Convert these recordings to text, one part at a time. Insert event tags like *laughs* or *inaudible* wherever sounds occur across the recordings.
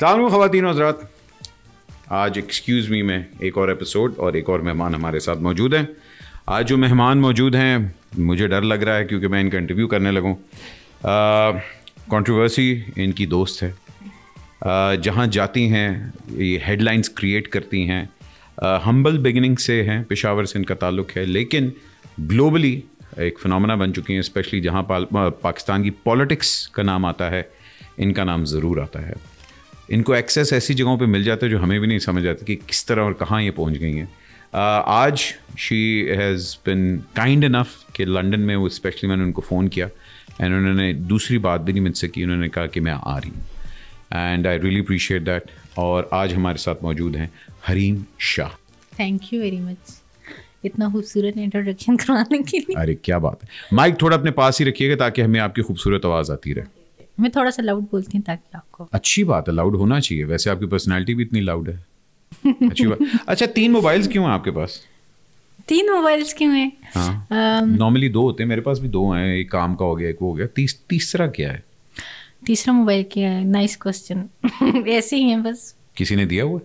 सलाम खातिन हजरात आज एक्सक्यूज़ मी में एक और एपिसोड और एक और मेहमान हमारे साथ मौजूद हैं आज जो मेहमान मौजूद हैं मुझे डर लग रहा है क्योंकि मैं इनका इंटरव्यू करने लगूँ कंट्रोवर्सी इनकी दोस्त है जहाँ जाती हैं ये हेडलाइंस क्रिएट करती हैं हम्बल बिगिनिंग से हैं पेशावर से इनका ताल्लुक है लेकिन ग्लोबली एक फ़िनोमेना बन चुकी हैं स्पेशली जहाँ पा, पाकिस्तान की पॉलिटिक्स का नाम आता है इनका नाम ज़रूर आता है इनको एक्सेस ऐसी जगहों पे मिल जाता है जो हमें भी नहीं समझ आती कि किस तरह और कहाँ ये पहुँच गई हैं uh, आज she has been kind enough कि लंदन में वो स्पेशली मैंने उनको फ़ोन किया एंड उन्होंने दूसरी बात भी नहीं मुझसे की उन्होंने कहा कि मैं आ रही हूँ and I really appreciate that और आज हमारे साथ मौजूद हैं Hareem Shah thank you very much इतना खूबसूरत इंट्रोडक्शन करवाने के लिए अरे क्या बात है माइक थोड़ा अपने पास ही रखिएगा ताकि हमें आपकी खूबसूरत आवाज़ आती रहे मैं थोड़ा सा लाउड बोलती हूँ ताकि आपको अच्छी बात है लाउड होना चाहिए वैसे आपकी पर्सनैलिटी भी इतनी लाउड है अच्छी बात *laughs* अच्छा तीन मोबाइल्स क्यों हैं आपके पास तीन मोबाइल्स क्यों हैं नॉर्मली हाँ। दो होते हैं मेरे पास भी दो हैं एक काम का हो गया एक वो हो गया तीस, तीसरा क्या है तीसरा मोबाइल क्या है नाइस क्वेश्चन *laughs* ऐसे ही है बस किसी ने दिया हुआ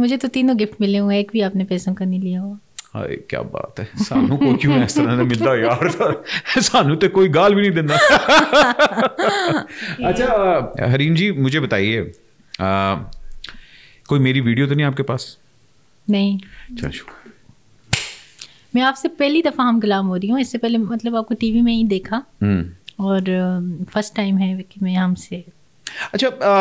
मुझे तो तीनों गिफ्ट मिले हुए एक भी आपने पैसों का नहीं लिया हुआ क्या बात है सानू को क्यों इस तरह ਤਰ੍ਹਾਂ ਦਾ ਮਿਲਦਾ ਯਾਰ ਸਾਨੂੰ ਤੇ ਕੋਈ ਗਾਲ ਵੀ ਨਹੀਂ अच्छा हरीन जी मुझे बताइए कोई मेरी वीडियो तो नहीं आपके पास नहीं चल मैं आपसे पहली दफ़ा हम गुलाम हो रही हूँ इससे पहले मतलब आपको टीवी में ही देखा हम्म। और फर्स्ट टाइम है कि मैं हमसे अच्छा आ,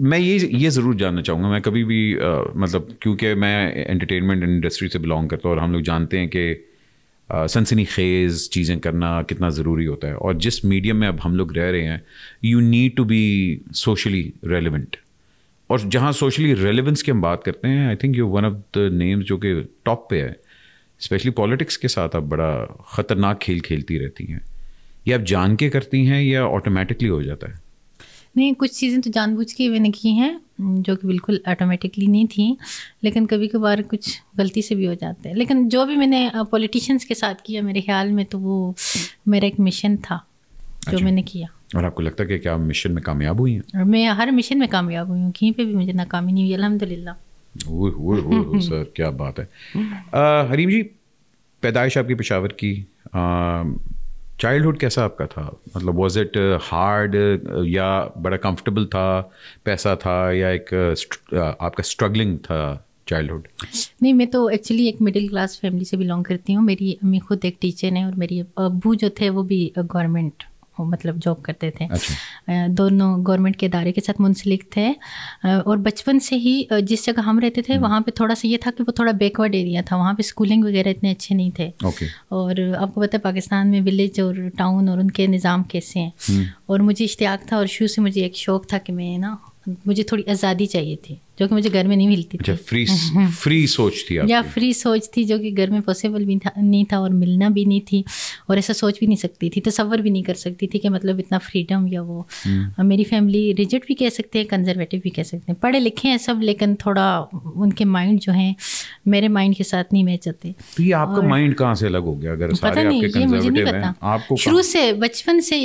मैं ये ये ज़रूर जानना चाहूँगा मैं कभी भी आ, मतलब क्योंकि मैं एंटरटेनमेंट इंडस्ट्री से बिलोंग करता हूँ और हम लोग जानते हैं कि सनसनी खेज़ चीज़ें करना कितना ज़रूरी होता है और जिस मीडियम में अब हम लोग रह रहे हैं you need to be socially relevant और जहाँ सोशली रेलिवेंस की हम बात करते हैं I think you one of the names जो कि टॉप पे है स्पेशली पॉलिटिक्स के साथ आप बड़ा ख़तरनाक खेल खेलती रहती हैं ये आप जान के करती हैं या ऑटोमेटिकली हो जाता है नहीं कुछ चीज़ें तो जानबूझ के मैंने की हैं जो कि बिल्कुल ऑटोमेटिकली नहीं थी लेकिन कभी कभार कुछ गलती से भी हो जाते हैं लेकिन जो भी मैंने पॉलिटिशियंस के साथ किया मेरे ख्याल में तो वो मेरा एक मिशन था जो अच्छा। मैंने किया और आपको लगता है कि क्या मिशन में कामयाब हुई हैं मैं हर मिशन में कामयाब हुई हूँ कहीं पर भी मुझे नाकामी नहीं हुई अलहमदिल्ला सर क्या बात है *laughs* हरीम जी पैदाइश आपकी पेशावर की चाइल्डहुड कैसा आपका था मतलब वॉज इट हार्ड या बड़ा कंफर्टेबल था पैसा था या एक uh, uh, आपका स्ट्रगलिंग था चाइल्डहुड नहीं मैं तो एक्चुअली एक मिडिल क्लास फैमिली से बिलोंग करती हूँ मेरी अम्मी खुद एक टीचर हैं और मेरी अबू जो थे वो भी गवर्नमेंट uh, मतलब जॉब करते थे अच्छा। दोनों गवर्नमेंट के इदारे के साथ मुंसलिक थे और बचपन से ही जिस जगह हम रहते थे हम्म। वहाँ पे थोड़ा सा ये था कि वो थोड़ा बैकवर्ड एरिया था वहाँ पे स्कूलिंग वगैरह इतने अच्छे नहीं थे और आपको पता है पाकिस्तान में विलेज और टाउन और उनके निज़ाम कैसे हैं हम्म। और मुझे इश्तियाक था और शुरू से मुझे एक शौक़ था कि मैं ना मुझे थोड़ी आज़ादी चाहिए थी जो कि मुझे घर में नहीं मिलती अच्छा, थी फ्री फ्री *laughs* सोच थी या फ्री सोच थी जो कि घर में पॉसिबल भी था नहीं था और मिलना भी नहीं थी और ऐसा सोच भी नहीं सकती थी तस्वर तो भी नहीं कर सकती थी कि मतलब इतना फ्रीडम या वो हम्म। मेरी फैमिली रिजिट भी कह सकते हैं कंजर्वेटिव भी कह सकते हैं पढ़े लिखे हैं सब लेकिन थोड़ा उनके माइंड जो हैं मेरे माइंड के साथ नहीं मैच आते तो ये आपका माइंड कहाँ से अलग हो गया अगर पता नहीं ये मुझे नहीं पता आपको शुरू से बचपन से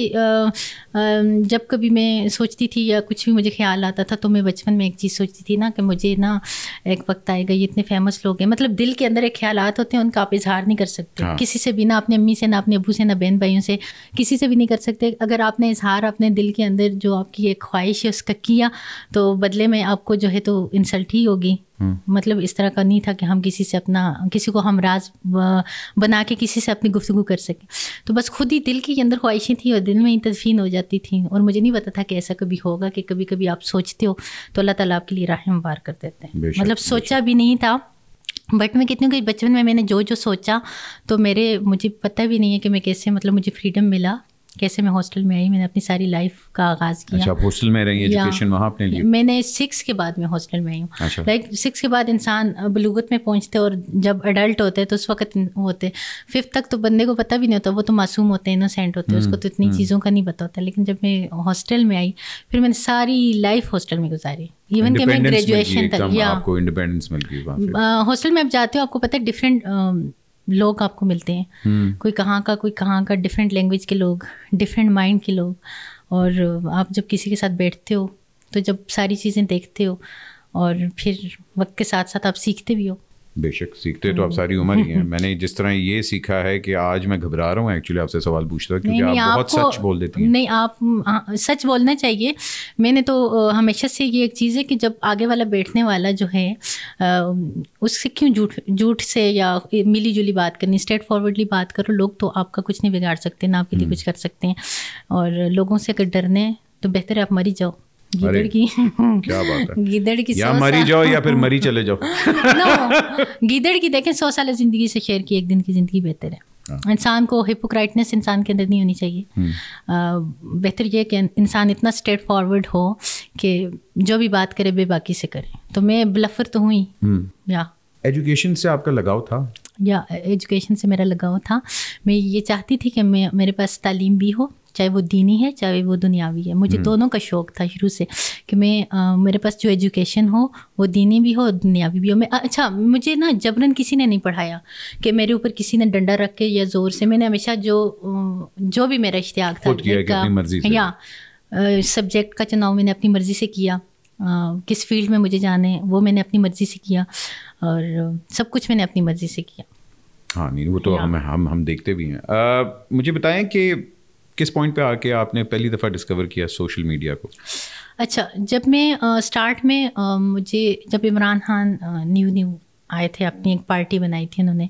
जब कभी मैं सोचती थी या कुछ भी मुझे ख्याल आता था तो मैं बचपन में एक चीज़ सोचती थी ना कि मुझे ना एक वक्त आएगा ये इतने फेमस लोग हैं मतलब दिल के अंदर एक ख्याल होते हैं उनका आप इजहार नहीं कर सकते हाँ। किसी से भी ना अपनी अम्मी से ना अपने अबू से ना बहन भाइयों से किसी से भी नहीं कर सकते अगर आपने इजहार अपने दिल के अंदर जो आपकी एक ख्वाहिश है उसका किया तो बदले में आपको जो है तो इंसल्ट ही होगी मतलब इस तरह का नहीं था कि हम किसी से अपना किसी को हम राज बना के किसी से अपनी गुफ्तु कर सकें तो बस खुद ही दिल के अंदर ख्वाहिशें थी और दिल में ही तदफीन हो जाती थी और मुझे नहीं पता था कि ऐसा कभी होगा कि कभी कभी आप सोचते हो तो अल्लाह ताला आपके लिए राहें वार कर देते हैं मतलब सोचा भी नहीं था बट मैं कितने बचपन में मैंने जो जो सोचा तो मेरे मुझे पता भी नहीं है कि मैं कैसे मतलब मुझे फ्रीडम मिला कैसे मैं हॉस्टल में आई मैंने अपनी सारी लाइफ का आगाज़ किया अच्छा हॉस्टल में रही एजुकेशन वहाँ आपने ली मैंने सिक्स के बाद में हॉस्टल में आई हूँ लाइक अच्छा। सिक्स के बाद इंसान बलूगत में पहुँचते और जब अडल्ट होते हैं तो उस वक्त होते फिफ्थ तक तो बंदे को पता भी नहीं होता वो तो मासूम होते हैं इनोसेंट होते हैं उसको तो इतनी हम्म। चीज़ों का नहीं पता होता लेकिन जब मैं हॉस्टल में आई फिर मैंने सारी लाइफ हॉस्टल में गुजारी इवन कि मैं ग्रेजुएशन तक या हॉस्टल में आप जाते हो आपको पता है डिफरेंट लोग आपको मिलते हैं हम्म। कोई कहाँ का कोई कहाँ का डिफरेंट लैंग्वेज के लोग डिफरेंट माइंड के लोग और आप जब किसी के साथ बैठते हो तो जब सारी चीज़ें देखते हो और फिर वक्त के साथ साथ आप सीखते भी हो बेशक सीखते तो आप हम्म। सारी उम्र ही हैं *laughs* मैंने जिस तरह ये सीखा है कि आज मैं घबरा रहा हूँ एक्चुअली आपसे सवाल पूछता हूँ क्योंकि नहीं, आप बहुत सच बोल देती हैं नहीं आप आ, हाँ, सच बोलना चाहिए मैंने तो हमेशा से ये एक चीज़ है कि जब आगे वाला बैठने वाला जो है आ, उससे क्यों झूठ झूठ से या मिली जुली बात करनी स्ट्रेट फॉरवर्डली बात करो लोग तो आपका कुछ नहीं बिगाड़ सकते ना आपके लिए हम्म। कुछ कर सकते हैं और लोगों से अगर डरने तो बेहतर है आप मरी जाओ गिदड़ की क्या बात है गिदड़ की या मरी जाओ या फिर मरी चले जाओ *laughs* गिदड़ की देखें सौ साल जिंदगी से शेर की एक दिन की जिंदगी बेहतर है हाँ। इंसान को हिपोक्राइटनेस इंसान के अंदर नहीं होनी चाहिए हम्म। बेहतर यह कि इंसान इतना स्ट्रेट फॉरवर्ड हो कि जो भी बात करे बेबाकी से करे तो मैं ब्लफर तो हुई हम्म। या एजुकेशन से आपका लगाव था या एजुकेशन से मेरा लगाव था मैं ये चाहती थी कि मैं मेरे पास तालीम भी हो चाहे वो दीनी है चाहे वो दुनियावी है मुझे हम्म। दोनों का शौक था शुरू से कि मैं आ, मेरे पास जो एजुकेशन हो वो दीनी भी हो दुनियावी भी हो मैं अच्छा मुझे ना जबरन किसी ने नहीं पढ़ाया कि मेरे ऊपर किसी ने डंडा रख के या ज़ोर से मैंने हमेशा जो जो भी मेरा इश्तियाक था या सब्जेक्ट का चुनाव मैंने अपनी मर्ज़ी से किया Uh, किस फील्ड में मुझे जाने वो मैंने अपनी मर्ज़ी से किया और सब कुछ मैंने अपनी मर्ज़ी से किया हाँ नहीं वो तो हम हम हम देखते भी हैं uh, मुझे बताएं कि किस पॉइंट पे आके आपने पहली दफ़ा डिस्कवर किया सोशल मीडिया को अच्छा जब मैं स्टार्ट में आ, मुझे जब इमरान खान न्यू न्यू आए थे अपनी एक पार्टी बनाई थी उन्होंने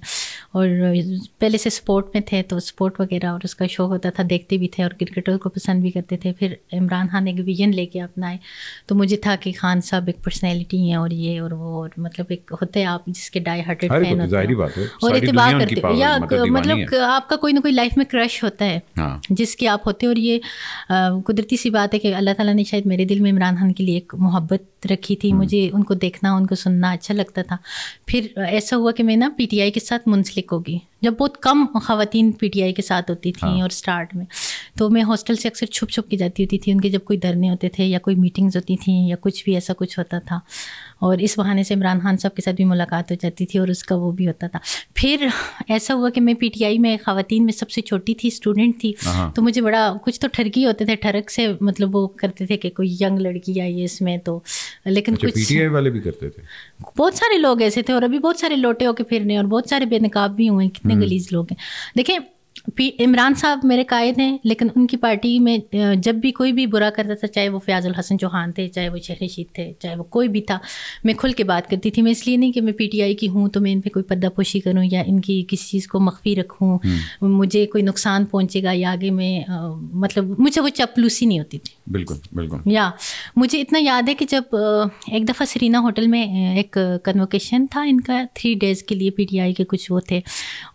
और पहले से स्पोर्ट में थे तो स्पोर्ट वगैरह और उसका शौक होता था देखते भी थे और क्रिकेटर को पसंद भी करते थे फिर इमरान खान एक विजन लेके अपनाए तो मुझे था कि खान साहब एक पर्सनैलिटी हैं और ये और वो और मतलब एक होते हैं आप जिसके डाई हार्टेड फैन होते हैं और इतबा करते या मतलब, मतलब आपका कोई ना कोई लाइफ में क्रश होता है हाँ। जिसके आप होते और ये कुदरती सी बात है कि अल्लाह ताला ने शायद मेरे दिल में इमरान खान के लिए एक मोहब्बत रखी थी हम्म। मुझे उनको देखना उनको सुनना अच्छा लगता था फिर ऐसा हुआ कि मैं ना पीटीआई के साथ मुंसलिक होगी जब बहुत कम खातन पीटीआई के साथ होती थी हाँ। और स्टार्ट में तो मैं हॉस्टल से अक्सर छुप छुप के जाती होती थी उनके जब कोई धरने होते थे या कोई मीटिंग्स होती थी या कुछ भी ऐसा कुछ होता था और इस बहाने से इमरान खान साहब के साथ भी मुलाकात हो जाती थी और उसका वो भी होता था फिर ऐसा हुआ कि मैं पीटीआई में खातन में सबसे छोटी थी स्टूडेंट थी हाँ। तो मुझे बड़ा कुछ तो ठरकी होते थे ठरक से मतलब वो करते थे कि कोई यंग लड़की आई है इसमें तो लेकिन अच्छा, कुछ पीटीआई वाले भी करते थे बहुत सारे लोग ऐसे थे और अभी बहुत सारे लोटे होके फिरने और बहुत सारे बेनकाब भी हुए कितने हम्म। गलीज लोग हैं देखें इमरान साहब मेरे कायद हैं लेकिन उनकी पार्टी में जब भी कोई भी बुरा करता था चाहे वो फ़याज़ुल हसन चौहान थे चाहे वो शहर रशीद थे चाहे वो कोई भी था मैं खुल के बात करती थी मैं इसलिए नहीं कि मैं पीटीआई की हूँ तो मैं इन पर कोई पर्दापोशी करूँ या इनकी किसी चीज़ को मख्फी रखूँ हम्म। मुझे कोई नुकसान पहुँचेगा या आगे मैं आ, मतलब मुझे वो चपलूसी नहीं होती थी बिल्कुल बिल्कुल या मुझे इतना याद है कि जब एक दफ़ा सरीना होटल में एक कन्वोकेशन था इनका थ्री डेज़ के लिए पी के कुछ वो थे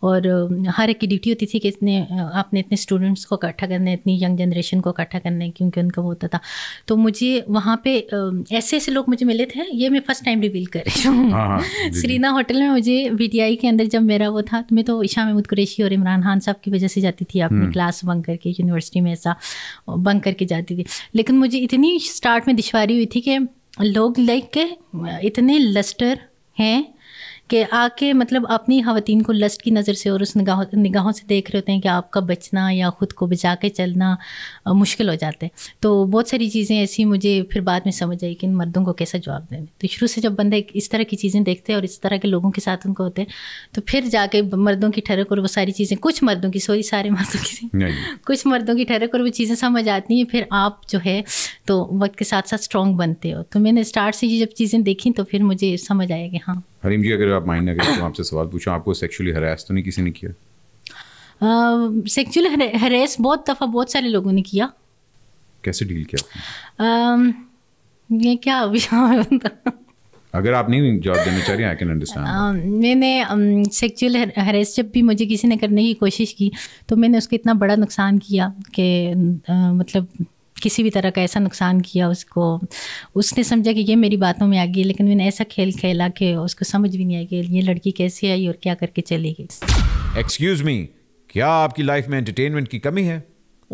और हर एक की ड्यूटी होती थी कि इतने आपने इतने स्टूडेंट्स को इकट्ठा करने इतनी यंग जनरेशन को इकट्ठा करने क्योंकि उनका वो होता था तो मुझे वहाँ पे ऐसे ऐसे लोग मुझे मिले थे ये मैं फर्स्ट टाइम रिवील कर रही हूँ सरीना हाँ, हाँ, होटल में मुझे वी के अंदर जब मेरा वो था तो मैं तो ईशा महमूद कुरेशी और इमरान खान साहब की वजह से जाती थी अपनी क्लास बंक करके यूनिवर्सिटी में ऐसा बंक करके जाती थी लेकिन मुझे इतनी स्टार्ट में दुशारी हुई थी कि लोग लाइक के इतने लस्टर हैं कि आके मतलब अपनी खातन को लस्ट की नज़र से और उस निगाह निगाहों से देख रहे होते हैं कि आपका बचना या ख़ुद को बचा के चलना मुश्किल हो जाता है तो बहुत सारी चीज़ें ऐसी मुझे फिर बाद में समझ आई कि इन मर्दों को कैसा जवाब देने तो शुरू से जब बंदे इस तरह की चीज़ें देखते हैं और इस तरह के लोगों के साथ उनको होते हैं तो फिर जाके मर्दों की ठहरक और वो सारी चीज़ें कुछ मर्दों की सॉरी सारे मर्दों की *laughs* कुछ मर्दों की ठहरक और वो चीज़ें समझ आती हैं फिर आप जो है तो वक्त के साथ साथ स्ट्रॉन्ग बनते हो तो मैंने स्टार्ट से ये जब चीज़ें देखी तो फिर मुझे समझ आया कि हाँ हरीम जी अगर आप माइंड ना करें तो आपसे सवाल पूछूं आपको सेक्सुअली हरास तो नहीं किसी ने किया सेक्सुअल हरास बहुत दफ़ा बहुत सारे लोगों ने किया कैसे डील किया ये क्या अगर आप नहीं जॉब देना चाह रही आई कैन अंडरस्टैंड मैंने सेक्चुअल हरेस जब भी मुझे किसी ने करने की कोशिश की तो मैंने उसके इतना बड़ा नुकसान किया कि uh, मतलब किसी भी तरह का ऐसा नुकसान किया उसको उसने समझा कि ये मेरी बातों में आ गई लेकिन मैंने ऐसा खेल खेला कि उसको समझ भी नहीं आई कि ये लड़की कैसे आई और क्या करके चली गई एक्सक्यूज मी क्या आपकी लाइफ में एंटरटेनमेंट की कमी है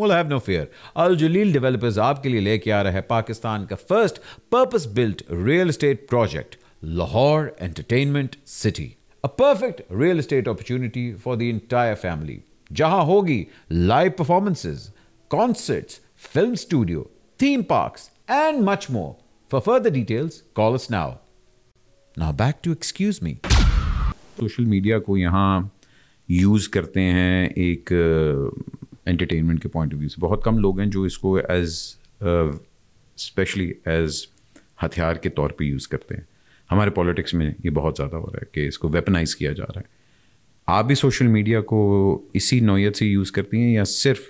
Well, have no fear. Al Jaleel Developers आपके लिए लेके आ रहा है पाकिस्तान का first purpose built real estate project Lahore entertainment city a perfect real estate opportunity for the entire family जहां होगी live performances concerts film studio, theme parks, and much more. For further details, call us now. Now back to excuse me. Social media को यहाँ use करते हैं एक entertainment uh, के point of view से बहुत कम लोग हैं जो इसको एज स्पेशली एज हथियार के तौर पे यूज़ करते हैं हमारे पॉलिटिक्स में ये बहुत ज़्यादा हो रहा है कि इसको वेपनाइज किया जा रहा है आप भी सोशल मीडिया को इसी नोयत से यूज़ करती हैं या सिर्फ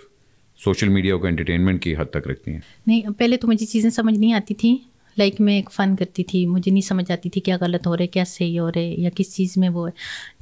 सोशल मीडिया को एंटरटेनमेंट की हद तक रखती हैं नहीं पहले तो मुझे चीज़ें समझ नहीं आती थी लाइक like मैं एक फ़न करती थी मुझे नहीं समझ आती थी क्या गलत हो रहा है क्या सही हो रहा है या किस चीज़ में वो है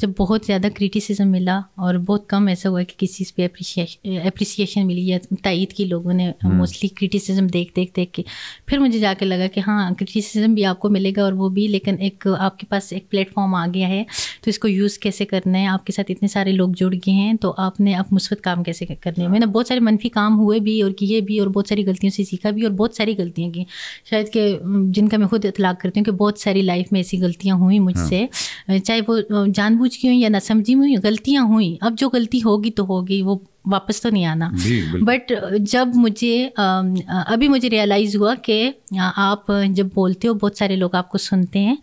जब बहुत ज़्यादा क्रिटिसिज्म मिला और बहुत कम ऐसा हुआ कि किस चीज़ पर अप्रिसिएशन मिली या तइद की लोगों ने मोस्टली क्रिटिसिज्म देख देख देख के फिर मुझे जाके लगा कि हाँ क्रिटिसिज्म भी आपको मिलेगा और वो भी लेकिन एक आपके पास एक प्लेटफॉर्म आ गया है तो इसको यूज़ कैसे करना है आपके साथ इतने सारे लोग जुड़ गए हैं तो आपने आप मुस्बत काम कैसे करने हैं मैंने बहुत सारे मनफी काम हुए भी और किए भी और बहुत सारी गलतियों से सीखा भी और बहुत सारी गलतियाँ की शायद के जिनका मैं खुद इतलाक करती हूँ कि बहुत सारी लाइफ में ऐसी गलतियाँ हुई हाँ। मुझसे चाहे वो जानबूझ की हुई या ना समझी हुई गलतियाँ हुई अब जो गलती होगी तो होगी वो वापस तो नहीं आना बट जब मुझे अभी मुझे रियलाइज़ हुआ कि आप जब बोलते हो बहुत सारे लोग आपको सुनते हैं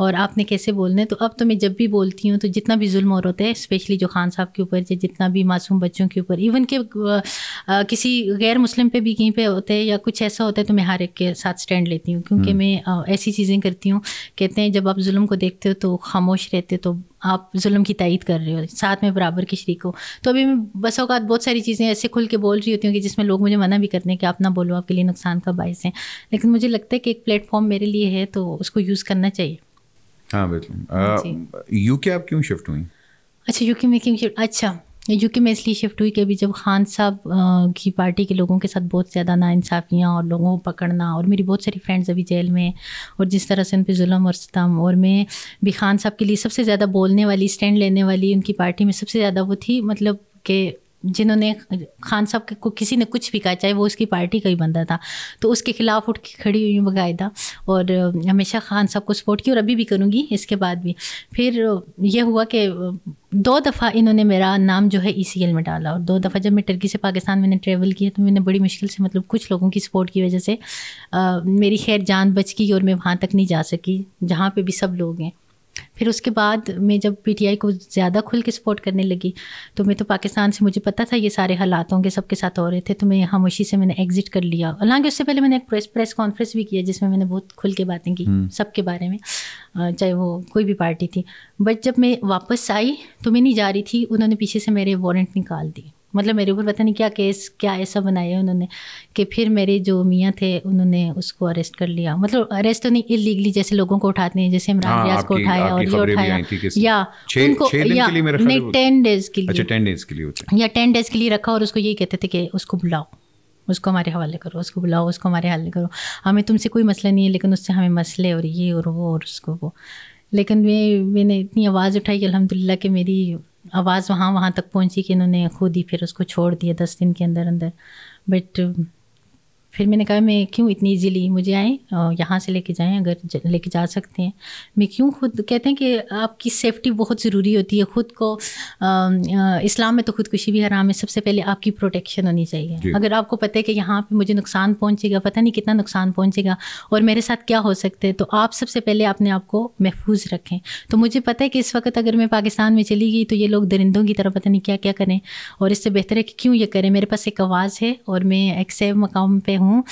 और आपने कैसे बोलना है तो अब तो मैं जब भी बोलती हूँ तो जितना भी जुल्म और होता है स्पेशली जो खान साहब के ऊपर या जितना भी मासूम बच्चों के ऊपर इवन के किसी गैर मुस्लिम पे भी कहीं पे होते हैं या कुछ ऐसा होता है तो मैं हर एक के साथ स्टैंड लेती हूँ क्योंकि हम्म। मैं ऐसी चीज़ें करती हूँ कहते हैं जब आप जुल्म को देखते हो तो खामोश रहते हो तो आप जुल्म की तइद कर रहे हो साथ में बराबर के शरीक हो तो अभी मैं बस अवकात बहुत सारी चीज़ें ऐसे खुल के बोल रही होती हूँ कि जिसमें लोग मुझे मना भी करते हैं कि आप ना बोलो आपके लिए नुकसान का बायस है लेकिन मुझे लगता है कि एक प्लेटफॉर्म मेरे लिए है तो उसको यूज़ करना चाहिए हाँ बिल्कुल हाँ यू के आप क्यों शिफ्ट हुई अच्छा यू के में क्यों शिफ्ट अच्छा कि मैं इसलिए शिफ्ट हुई कि अभी जब खान साहब की पार्टी के लोगों के साथ बहुत ज़्यादा नाइंसाफ़ियाँ और लोगों को पकड़ना और मेरी बहुत सारी फ्रेंड्स अभी जेल में और जिस तरह से उन पर म और सितम और मैं भी खान साहब के लिए सबसे ज़्यादा बोलने वाली स्टैंड लेने वाली उनकी पार्टी में सबसे ज़्यादा वो थी मतलब कि जिन्होंने खान साहब के को किसी ने कुछ भी कहा चाहे वो उसकी पार्टी का ही बंदा था तो उसके खिलाफ उठ के खड़ी हुई बाकायदा और हमेशा खान साहब को सपोर्ट की और अभी भी करूँगी इसके बाद भी फिर यह हुआ कि दो दफ़ा इन्होंने मेरा नाम जो है ई e में डाला और दो दफ़ा जब मैं टर्की से पाकिस्तान मैंने ट्रेवल किया तो मैंने बड़ी मुश्किल से मतलब कुछ लोगों की सपोर्ट की वजह से आ, मेरी खैर जान बच गई और मैं वहाँ तक नहीं जा सकी जहाँ पे भी सब लोग हैं फिर उसके बाद मैं जब पीटीआई को ज़्यादा खुल के सपोर्ट करने लगी तो मैं तो पाकिस्तान से मुझे पता था ये सारे हालात होंगे सबके साथ हो रहे थे तो मैं खामोशी से मैंने एग्ज़िट कर लिया हालांकि उससे पहले मैंने एक प्रेस प्रेस कॉन्फ्रेंस भी किया जिसमें मैंने बहुत खुल के बातें की हम्म। सबके बारे में चाहे वो कोई भी पार्टी थी बट जब मैं वापस आई तो मैं नहीं जा रही थी उन्होंने पीछे से मेरे वारंट निकाल दिए मतलब मेरे ऊपर पता नहीं क्या केस क्या ऐसा बनाया उन्होंने कि फिर मेरे जो मियाँ थे उन्होंने उसको अरेस्ट कर लिया मतलब अरेस्ट तो नहीं इलीगली जैसे लोगों को उठाते हैं जैसे इमरान हाँ, रियाज को उठाया और ये उठाया या उनको या नहीं टेन डेज के लिए टेन डेज अच्छा, के लिए या टेन डेज के लिए रखा और उसको यही कहते थे कि उसको बुलाओ उसको हमारे हवाले करो उसको बुलाओ उसको हमारे हवाले करो हमें तुमसे कोई मसला नहीं है लेकिन उससे हमें मसले और ये और वो और उसको वो लेकिन मैं मैंने इतनी आवाज़ उठाई कि अलहमदिल्ला कि मेरी आवाज़ वहाँ वहाँ तक पहुँची कि इन्होंने खुद ही फिर उसको छोड़ दिया दस दिन के अंदर अंदर बट फिर मैंने कहा मैं क्यों इतनी इजीली मुझे आए यहाँ से लेके जाएं अगर लेके जा सकते हैं मैं क्यों खुद कहते हैं कि आपकी सेफ्टी बहुत ज़रूरी होती है ख़ुद को इस्लाम में तो खुदकुशी भी हराम है सबसे पहले आपकी प्रोटेक्शन होनी चाहिए अगर आपको पता है कि यहाँ पर मुझे नुकसान पहुँचेगा पता नहीं कितना नुकसान पहुँचेगा और मेरे साथ क्या हो सकता है तो आप सबसे पहले अपने आप को महफूज रखें तो मुझे पता है कि इस वक्त अगर मैं पाकिस्तान में चली गई तो ये लोग दरिंदों की तरह पता नहीं क्या क्या करें और इससे बेहतर है कि क्यों ये करें मेरे पास एक आवाज़ है और मैं एक सेव मकाम पर हूँ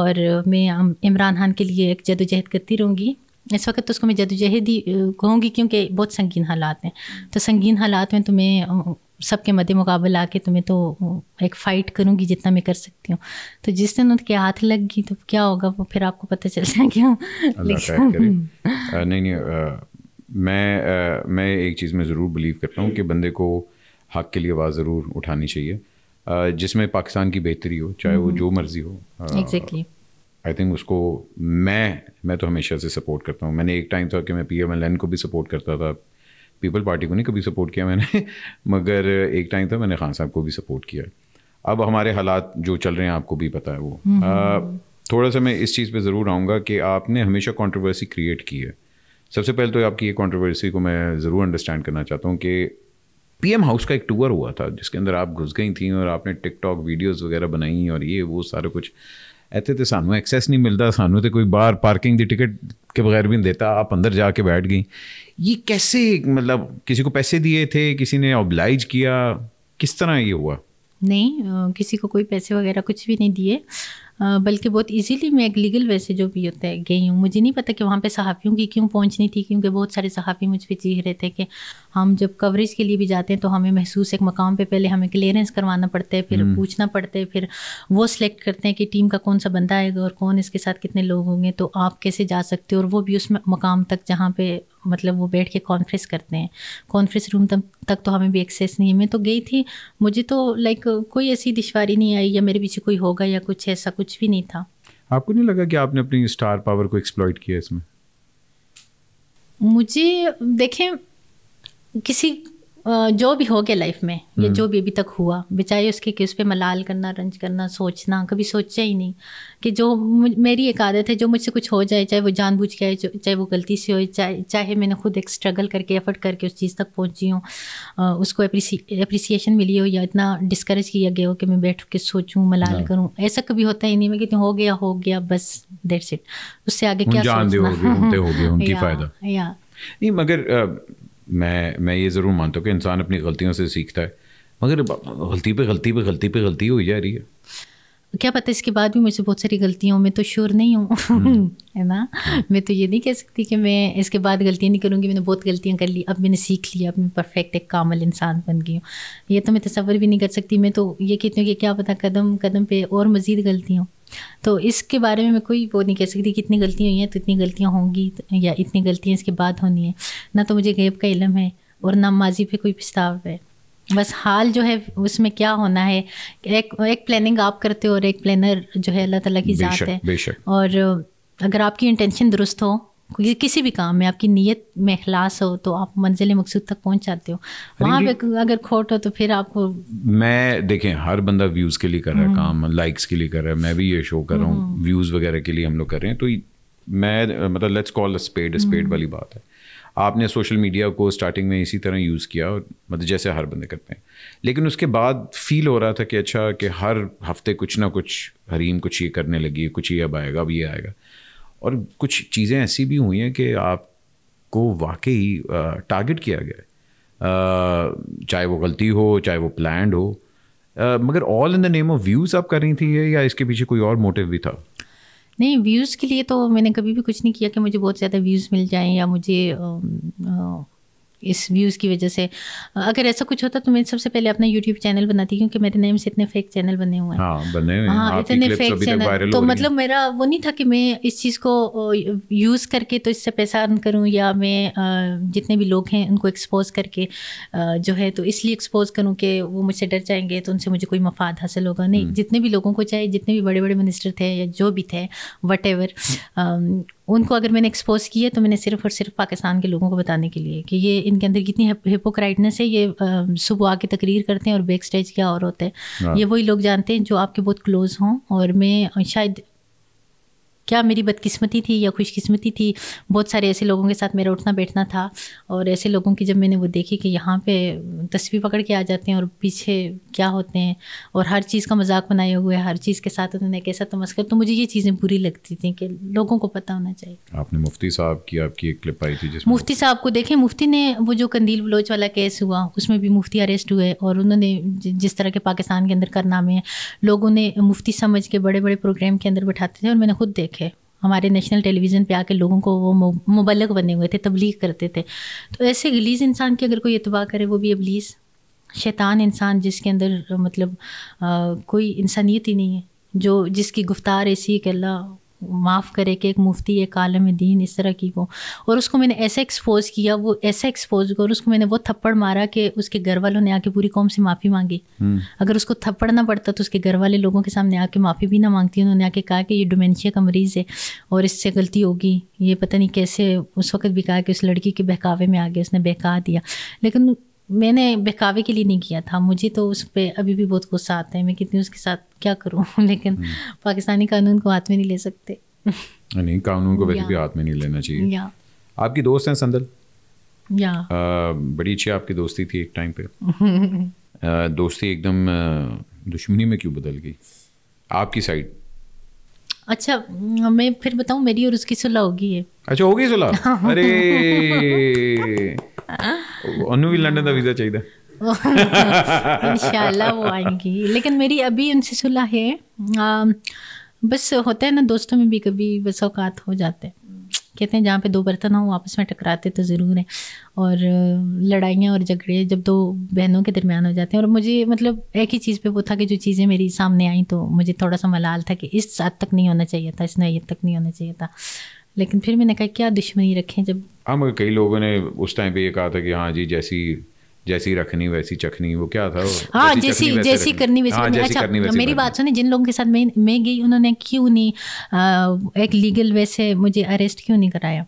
और मैं इमरान खान के लिए एक जदोजहद करती रहूँगी इस वक्त तो उसको मैं जदोजहद ही कहूँगी क्योंकि बहुत संगीन हालात हैं तो संगीन हालात में तो मैं सबके मदे मुकाबल आके तो मैं तो एक फ़ाइट करूँगी जितना मैं कर सकती हूँ तो जिस दिन उनके हाथ लग गई तो क्या होगा वो फिर आपको पता चल जाएगा लेकिन हम्म। नहीं नहीं मैं मैं एक चीज़ में ज़रूर बिलीव करता हूँ कि बंदे को हक के लिए आवाज़ ज़रूर उठानी चाहिए जिसमें पाकिस्तान की बेहतरी हो चाहे वो हम्म। जो मर्जी हो एग्जैक्टली आई थिंक उसको मैं मैं तो हमेशा से सपोर्ट करता हूँ मैंने एक टाइम था कि मैं पी एम एल एन को भी सपोर्ट करता था पीपल पार्टी को नहीं कभी सपोर्ट किया मैंने *laughs* मगर एक टाइम था मैंने खान साहब को भी सपोर्ट किया अब हमारे हालात जो चल रहे हैं आपको भी पता है वो हम्म। थोड़ा सा मैं इस चीज़ पे ज़रूर आऊँगा कि आपने हमेशा कंट्रोवर्सी क्रिएट की है सबसे पहले तो आपकी ये कंट्रोवर्सी को मैं ज़रूर अंडरस्टैंड करना चाहता हूँ कि पीएम हाउस का एक टूर हुआ था जिसके अंदर आप घुस गई थी और आपने टिकटॉक वीडियोस वगैरह बनाई और ये वो सारा कुछ ऐसे तो सानू एक्सेस नहीं मिलता सानू तो कोई बार पार्किंग की टिकट के बगैर भी नहीं देता आप अंदर जाके बैठ गई ये कैसे मतलब किसी को पैसे दिए थे किसी ने ऑब्लाइज किया किस तरह ये हुआ नहीं किसी को कोई पैसे वगैरह कुछ भी नहीं दिए बल्कि बहुत इजीली मैं लीगल वे से जो भी होता है गई हूँ मुझे नहीं पता कि वहाँ पे सहाफ़ियों की क्यों पहुँचनी थी क्योंकि बहुत सारे सहाफ़ी मुझ पर चीख रहे थे कि हम जब कवरेज के लिए भी जाते हैं तो हमें महसूस एक मकाम पे पहले हमें क्लियरेंस करवाना पड़ता है फिर हम्म। पूछना पड़ता है फिर वो सिलेक्ट करते हैं कि टीम का कौन सा बंदा आएगा और कौन इसके साथ कितने लोग होंगे तो आप कैसे जा सकते हो और वो भी उस मकाम तक जहाँ पर मतलब वो बैठ के कॉन्फ्रेंस करते हैं कॉन्फ्रेंस रूम तक तक तो हमें भी एक्सेस नहीं है मैं तो गई थी मुझे तो लाइक कोई ऐसी दुशारी नहीं आई या मेरे पीछे कोई होगा या कुछ ऐसा कुछ भी नहीं था आपको नहीं लगा कि आपने अपनी स्टार पावर को एक्सप्लॉयट किया इसमें मुझे देखें किसी जो भी हो गया लाइफ में या हम्म। जो भी अभी तक हुआ बेचारे उसके उस पर मलाल करना रंज करना सोचना कभी सोचा ही नहीं कि जो मेरी एक आदत है जो मुझसे कुछ हो जाए चाहे वो जानबूझ के आए चाहे वो गलती से हो चाहे चाहे मैंने खुद एक स्ट्रगल करके एफर्ट करके उस चीज़ तक पहुंची हूँ उसको अप्रिसिएशन मिली हो या इतना डिस्करेज किया गया हो कि मैं बैठ के सोचूँ मलाल हाँ। करूँ ऐसा कभी होता ही नहीं मैं कहती हो गया हो गया बस देर सेट उससे आगे क्या सोचना *laughs* नहीं मगर मैं मैं ये ज़रूर मानता हूँ कि इंसान अपनी गलतियों से सीखता है मगर गलती पे गलती पे गलती पे गलती हो जा रही है क्या पता इसके बाद भी मुझसे बहुत सारी गलतियों में तो श्योर नहीं हूँ हम्म। *laughs* है ना मैं तो ये नहीं कह सकती कि मैं इसके बाद गलतियाँ नहीं करूँगी मैंने बहुत गलतियाँ कर ली अब मैंने सीख लिया अब मैं परफेक्ट एक कामल इंसान बन गई हूँ ये तो मैं तस्वर भी नहीं कर सकती मैं तो ये कहती हूँ कि क्या पता कदम कदम पे और मज़ीद गलतियाँ तो इसके बारे में मैं कोई वो नहीं कह सकती कि इतनी गलतियाँ हुई हैं तो इतनी गलतियाँ होंगी या इतनी गलतियाँ इसके बाद होनी है ना तो मुझे गैब का इलम है और ना माजी पे कोई पछताव है बस हाल जो है उसमें क्या होना है एक एक प्लानिंग आप करते हो और एक प्लानर जो है अल्लाह ताला की ज़ात है और अगर आपकी इंटेंशन दुरुस्त हो किसी भी काम में आपकी नीयत में अखलास हो तो आप मंजिल मकसूद तक पहुंच जाते हो वहाँ पे अगर खोट हो तो फिर आपको मैं देखें हर बंदा व्यूज़ के लिए कर रहा है हम्म। काम लाइक्स के लिए कर रहा है मैं भी ये शो कर रहा हूँ व्यूज़ हम्म। वगैरह के लिए हम लोग कर रहे हैं तो मैं मतलब लेट्स कॉल स्पेड स्पेड वाली बात है आपने सोशल मीडिया को स्टार्टिंग में इसी तरह यूज़ किया और मतलब जैसे हर बंदे करते हैं लेकिन उसके बाद फील हो रहा था कि अच्छा कि हर हफ्ते कुछ ना कुछ हरीम कुछ ये करने लगी कुछ ये अब आएगा अब ये आएगा और कुछ चीज़ें ऐसी भी हुई हैं कि आपको वाकई टारगेट किया गया चाहे वो गलती हो चाहे वो प्लैंड हो आ, मगर all in the name of views आप कर रही थी या इसके पीछे कोई और मोटिव भी था नहीं व्यूज़ के लिए तो मैंने कभी भी कुछ नहीं किया कि मुझे बहुत ज़्यादा व्यूज़ मिल जाएं या मुझे आ, आ, इस व्यूज़ की वजह से अगर ऐसा कुछ होता तो मैं सबसे पहले अपना यूट्यूब चैनल बनाती क्योंकि मेरे नेम से इतने फेक चैनल बने हुए हैं हाँ हाँ इतने फेक चैनल तो मतलब मेरा वो नहीं था कि मैं इस चीज़ को यूज़ करके तो इससे पैसा अर्न करूँ या मैं जितने भी लोग हैं उनको एक्सपोज करके जो है तो इसलिए एक्सपोज करूँ कि वो मुझसे डर जाएंगे तो उनसे मुझे कोई मफाद हासिल होगा नहीं हम्म। जितने भी लोगों को चाहे जितने भी बड़े बड़े मिनिस्टर थे या जो भी थे वट उनको अगर मैंने एक्सपोज किया तो मैंने सिर्फ और सिर्फ पाकिस्तान के लोगों को बताने के लिए कि ये इनके अंदर कितनी हिपोक्राइटनेस है ये सुबह आके तकरीर करते हैं और बैक स्टेज क्या और होते हैं हाँ। ये वही लोग जानते हैं जो आपके बहुत क्लोज हों और मैं शायद क्या मेरी बदकिस्मती थी या खुशकिस्मती थी बहुत सारे ऐसे लोगों के साथ मेरा उठना बैठना था और ऐसे लोगों की जब मैंने वो देखी कि यहाँ पे तस्वीर पकड़ के आ जाते हैं और पीछे क्या होते हैं और हर चीज़ का मजाक बनाए हुए हर चीज़ के साथ उन्होंने कैसा तमस्कर तो मुझे ये चीज़ें बुरी लगती थी कि लोगों को पता होना चाहिए आपने मुफ्ती साहब की आपकी एक क्लिप आई थी जिस मुफ्ती साहब को देखें मुफ्ती ने वो जो कंदील बलोच वाला केस हुआ उसमें भी मुफ्ती अरेस्ट हुए और उन्होंने जिस तरह के पाकिस्तान के अंदर करनामे हैं लोगों ने मुफ्ती समझ के बड़े बड़े प्रोग्राम के अंदर बैठाते थे और मैंने खुद देखा है हमारे नेशनल टेलीविज़न पे आके लोगों को वो मुबलक बने हुए थे तबलीग करते थे तो ऐसे गलीज इंसान की अगर कोई इतवा करे वो भी अबलीस शैतान इंसान जिसके अंदर मतलब आ, कोई इंसानियत ही नहीं है जो जिसकी गुफ्तार ऐसी है कि अल्लाह माफ़ करे कि एक मुफ्ती एक आलम दीन इस तरह की वो और उसको मैंने ऐसे एक्सपोज़ किया वो ऐसे एक्सपोज़ किया और उसको मैंने वो थप्पड़ मारा कि उसके घर वालों ने आके पूरी कौम से माफ़ी मांगी हम्म। अगर उसको थप्पड़ ना पड़ता तो उसके घर वाले लोगों के सामने आके माफ़ी भी ना मांगती उन्होंने आके कहा कि ये डोमेंशिया का मरीज़ है और इससे गलती होगी ये पता नहीं कैसे उस वक्त भी कहा कि उस लड़की के बहकावे में आ गया उसने बहका दिया लेकिन मैंने बेकावे के लिए नहीं किया था मुझे तो उस पर अभी भी बहुत गुस्सा आता है मैं कितनी उसके साथ क्या करूँ *laughs* लेकिन हम्म। पाकिस्तानी कानून को हाथ में नहीं ले सकते नहीं कानून को वैसे भी हाथ में नहीं लेना चाहिए आपकी दोस्त हैं संदल या आ, बड़ी अच्छी आपकी दोस्ती थी एक टाइम पे *laughs* आ, दोस्ती एकदम दुश्मनी में क्यों बदल गई आपकी साइड अच्छा मैं फिर बताऊं मेरी और उसकी सुलह होगी है अच्छा होगी सुलह *laughs* अरे ਉਹਨੂੰ ਵੀ ਲੰਡਨ ਦਾ ਵੀਜ਼ਾ ਚਾਹੀਦਾ इंशाल्लाह वो आएंगी लेकिन मेरी अभी उनसे सुलह है बस होता है ना दोस्तों में भी कभी बस औकात हो जाते हैं कहते हैं जहाँ पे दो बर्तन हो आपस में टकराते तो ज़रूर हैं और लड़ाइयाँ और झगड़े जब दो बहनों के दरमियान हो जाते हैं और मुझे मतलब एक ही चीज़ पे वो था कि जो चीज़ें मेरी सामने आई तो मुझे थोड़ा सा मलाल था कि इस हद तक नहीं होना चाहिए था इस नैत तक नहीं होना चाहिए था लेकिन फिर मैंने कहा क्या दुश्मनी रखें जब हम हाँ, कई लोगों ने उस टाइम पे ये कहा था कि हाँ जी जैसी जैसी रखनी वैसी चखनी वो क्या था हाँ जैसी जैसी, करनी वैसी, हाँ, अच्छा, करनी वैसी मेरी बात सुनी जिन लोगों के साथ मैं मैं गई उन्होंने क्यों नहीं एक लीगल वे से मुझे अरेस्ट क्यों नहीं कराया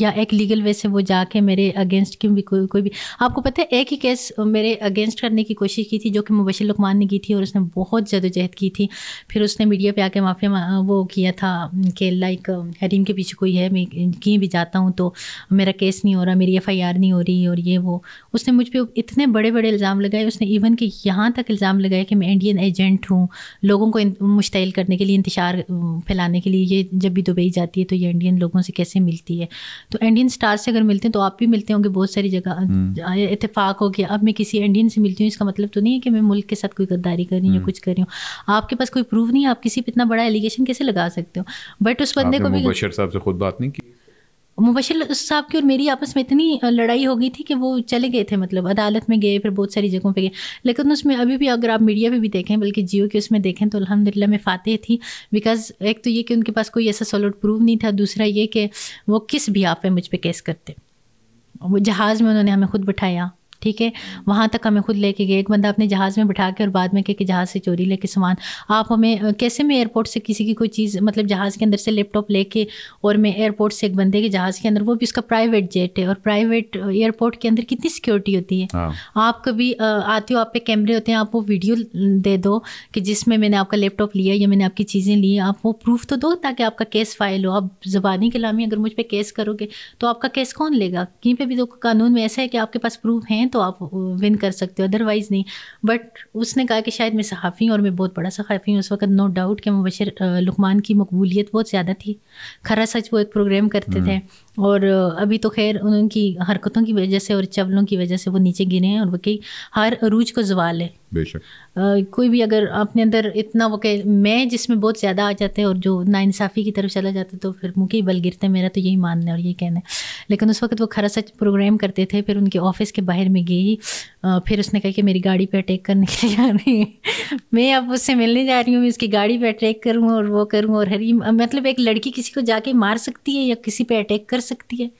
या एक लीगल वे से वो जाके मेरे अगेंस्ट की भी कोई कोई भी आपको पता है एक ही केस मेरे अगेंस्ट करने की कोशिश की थी जो कि मुबशिर लकमान ने की थी और उसने बहुत जदोजहद की थी फिर उसने मीडिया पे आके माफ़ी वो किया था कि लाइक हरीम के पीछे कोई है मैं कहीं भी जाता हूँ तो मेरा केस नहीं हो रहा मेरी एफ नहीं हो रही और ये वो उसने मुझ पर इतने बड़े बड़े इल्ज़ाम लगाए उसने इवन कि यहाँ तक इल्ज़ाम लगाया कि मैं इंडियन एजेंट हूँ लोगों को मुश्तिल करने के लिए इंतशार फैलाने के लिए ये जब भी दुबई जाती है तो ये इंडियन लोगों से कैसे मिलती है तो इंडियन स्टार से अगर मिलते हैं तो आप भी मिलते होंगे बहुत सारी जगह हम्म। इतफाक हो गया अब मैं किसी इंडियन से मिलती हूँ इसका मतलब तो नहीं है कि मैं मुल्क के साथ कोई गद्दारी कर रही हूँ हम्म। कुछ कर रही हूँ आपके पास कोई प्रूफ नहीं है आप किसी पर इतना बड़ा एलिगेशन कैसे लगा सकते हो बट उस बंदे को भी साहब से खुद बात नहीं की मुबशिर साहब की और मेरी आपस में इतनी लड़ाई हो गई थी कि वो चले गए थे मतलब अदालत में गए फिर बहुत सारी जगहों पे गए लेकिन उसमें अभी भी अगर आप मीडिया पे भी देखें बल्कि जियो के उसमें देखें तो अलहमदिल्ला में फ़ाते थी बिकॉज एक तो ये कि उनके पास कोई ऐसा सॉलिड प्रूफ नहीं था दूसरा ये कि वो किस भी आप मुझ पर केस करते वो जहाज़ में उन्होंने हमें खुद बिठाया ठीक है वहाँ तक हमें खुद लेके गए एक बंदा अपने जहाज़ में बिठा के और बाद में कह के जहाज़ से चोरी लेके सामान आप हमें कैसे मैं एयरपोर्ट से किसी की कोई चीज़ मतलब जहाज़ के अंदर से लैपटॉप लेके और मैं एयरपोर्ट से एक बंदे के जहाज़ के अंदर वो भी उसका प्राइवेट जेट है और प्राइवेट एयरपोर्ट के अंदर कितनी सिक्योरिटी होती है हाँ। आप कभी आते हो आप पे कैमरे होते हैं आप वो वीडियो दे दो कि जिसमें मैंने आपका लैपटॉप लिया या मैंने आपकी चीज़ें ली आप वो प्रूफ तो दो ताकि आपका केस फाइल हो आप ज़बानी कलामी अगर मुझ पर केस करोगे तो आपका केस कौन लेगा कहीं पर भी तो कानून में ऐसा है कि आपके पास प्रूफ हैं तो तो आप विन कर सकते हो अदरवाइज़ नहीं बट उसने कहा कि शायद मैं सहाफ़ी हूँ और मैं बहुत बड़ा सहाफ़ी हूँ उस वक्त नो डाउट कि मुबशर लुकमान की मकबूलियत बहुत ज़्यादा थी खरा सच वो एक प्रोग्राम करते हम्म। थे और अभी तो खैर उनकी हरकतों की वजह से और चवलों की वजह से वो नीचे गिरे हैं और वो कई हर अरूज को जवाल है बेशक कोई भी अगर अपने अंदर इतना वो कह मैं जिसमें बहुत ज़्यादा आ जाते हैं और जो नाइंसाफ़ी की तरफ चला जाता तो फिर मुँह के ही बल गिरते हैं मेरा तो यही मानना है और यही कहना है लेकिन उस वक्त वो खरा सच प्रोग्राम करते थे फिर उनके ऑफिस के बाहर में गई फिर उसने कहा कि मेरी गाड़ी पर अटैक करने के लिए जा रही है *laughs* मैं अब उससे मिलने जा रही हूँ मैं उसकी गाड़ी पर अटैक करूँ और वो करूँ और हरी मतलब एक लड़की किसी को जाके मार सकती है या किसी पर अटैक कर सकती है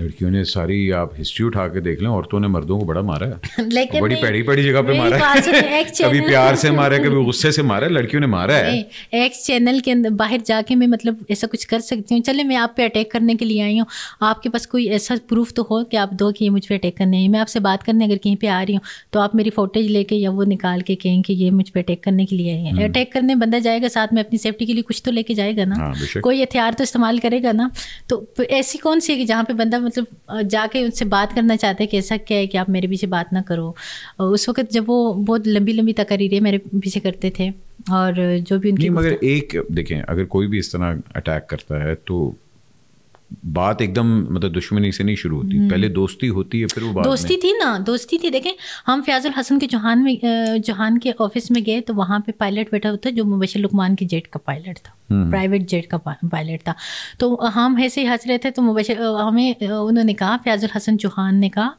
लड़कियों ने सारी आप हिस्ट्री उठा के देख लें औरतों ने मर्दों को बड़ा मारा है *laughs* लेकिन बड़ी पैड़ी पैड़ी जगह पे मारा है कभी प्यार से मारा है *laughs* कभी गुस्से से मारा है लड़कियों ने मारा है एक चैनल के अंदर बाहर जाके मैं मतलब ऐसा कुछ कर सकती हूँ चले मैं आप पे अटैक करने के लिए आई हूँ आपके पास कोई ऐसा प्रूफ तो हो कि आप दो कि ये मुझ पर अटैक करने आई मैं आपसे बात करने अगर कहीं पर आ रही हूँ तो आप मेरी फोटेज लेके या वो निकाल के कहें कि ये मुझ पर अटैक करने के लिए आई है अटैक हम्म। करने बंदा जाएगा साथ में अपनी सेफ्टी के लिए कुछ तो लेके जाएगा ना हाँ, कोई हथियार तो इस्तेमाल करेगा ना तो ऐसी कौन सी है कि जहाँ पे बंदा मतलब जाके उनसे बात करना चाहते हैं कि ऐसा क्या है कि आप मेरे पीछे बात ना करो उस वक्त जब वो बहुत लंबी लंबी तकरीरें मेरे पीछे करते थे और जो भी उनकी मगर एक देखें अगर कोई भी इस तरह अटैक करता है तो बात एकदम मतलब दुश्मनी से नहीं शुरू होती हम्म। पहले दोस्ती होती है फिर वो बात दोस्ती थी ना दोस्ती थी देखें हम फयाजुल हसन के जोहान में जोहान के ऑफिस में गए तो वहाँ पे पायलट बैठा हुआ था जो मुबशर लुकमान की जेट का पायलट था हम्म। प्राइवेट जेट का पायलट था तो हम ऐसे ही हंस रहे थे तो हमें उन्होंने कहा फ्याजुल हसन चौहान ने कहा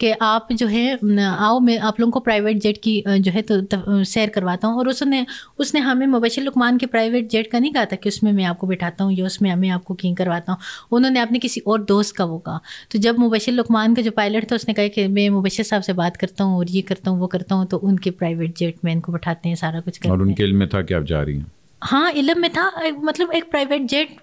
कि आप जो है आओ मैं आप लोगों को प्राइवेट जेट की जो है तो, सैर करवाता हूँ और उसने उसने हमें मुबशर लुकमान के प्राइवेट जेट का नहीं कहा था कि उसमें मैं आपको बैठाता हूँ या उसमें हमें आपको किंग करवाता हूँ उन्होंने अपने किसी और दोस्त का वो कहा तो जब मुबशर लुकमान का जो पायलट था उसने कहा कि मैं मुबशर साहब से बात करता हूँ और ये करता हूँ वो करता हूँ तो उनके प्राइवेट जेट में इनको बैठाते हैं सारा कुछ और उनके में था कि आप जा रही हैं हाँ इलम में था मतलब एक प्राइवेट जेट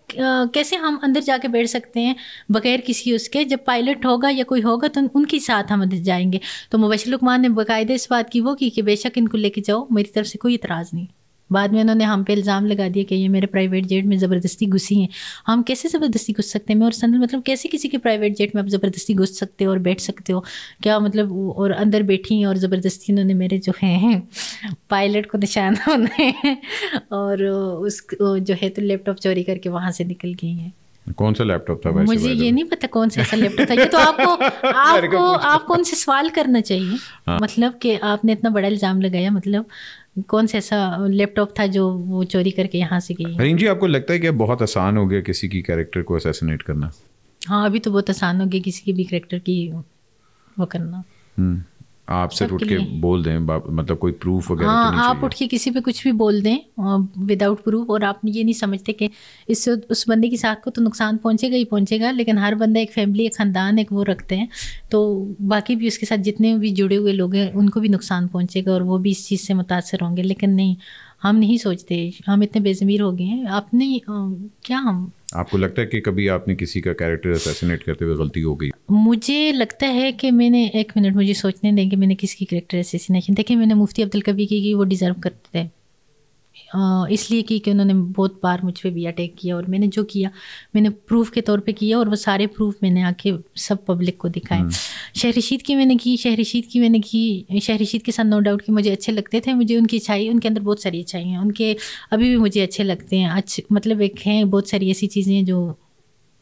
कैसे हम अंदर जाके बैठ सकते हैं बगैर किसी उसके जब पायलट होगा या कोई होगा तो उनके साथ हम अंदर जाएंगे तो मुबशर ने बाकायदा इस बात की वो की कि बेशक इनको लेके जाओ मेरी तरफ से कोई इतराज़ नहीं बाद में उन्होंने हम पे इल्ज़ाम लगा दिया कि ये मेरे प्राइवेट जेट में ज़बरदस्ती घुसी हैं हम कैसे ज़बरदस्ती घुस सकते हैं और संदल मतलब कैसे किसी के प्राइवेट जेट में आप ज़बरदस्ती घुस सकते हो और बैठ सकते हो क्या मतलब और अंदर बैठी हैं और ज़बरदस्ती उन्होंने मेरे जो हैं पायलट को निशाना उन्हें *laughs* और उस जो है तो लैपटॉप चोरी करके वहाँ से निकल गई हैं कौन सा लैपटॉप था भाई मुझे ये तो? नहीं पता कौन सा ऐसा लैपटॉप *laughs* था ये तो आपको आपको आप कौन से सवाल करना चाहिए हाँ। मतलब कि आपने इतना बड़ा इल्ज़ाम लगाया मतलब कौन सा ऐसा लैपटॉप था जो वो चोरी करके यहाँ से गई जी आपको लगता है कि बहुत आसान हो गया किसी की कैरेक्टर को असैसिनेट करना हाँ अभी तो बहुत आसान हो गया किसी की भी करेक्टर की वो करना हम्म। आप सिर्फ उठ के बोल दें मतलब कोई प्रूफ वगैरह तो हाँ, तो आप उठ के किसी पे कुछ भी बोल दें विदाउट प्रूफ और आप ये नहीं समझते कि इससे उस बंदे की साख को तो नुकसान पहुंचेगा ही पहुंचेगा लेकिन हर बंदा एक फैमिली एक ख़ानदान एक वो रखते हैं तो बाकी भी उसके साथ जितने भी जुड़े हुए लोग हैं उनको भी नुकसान पहुँचेगा और वो भी इस चीज़ से मुतासर होंगे लेकिन नहीं हम नहीं सोचते हम इतने बेज़मीर हो गए हैं अपने क्या हम आपको लगता है कि कभी आपने किसी का कैरेक्टर असैसिनेट करते हुए गलती हो गई मुझे लगता है कि मैंने एक मिनट मुझे सोचने दें कि मैंने किसकी कैरेक्टर असैसिनेशन देखिए मैंने मुफ्ती अब्दुल कबीर की, की वो डिज़र्व करते थे इसलिए कि कि उन्होंने बहुत बार मुझ पर भी अटैक किया और मैंने जो किया मैंने प्रूफ के तौर पे किया और वो सारे प्रूफ मैंने आके सब पब्लिक को दिखाए हम्म। रशीद की मैंने की रशीद की मैंने की रशीद के साथ नो डाउट कि मुझे अच्छे लगते थे मुझे उनकी अच्छाई उनके अंदर बहुत सारी अच्छाई हैं उनके अभी भी मुझे अच्छे लगते हैं अच्छे मतलब एक हैं बहुत सारी ऐसी चीज़ें जो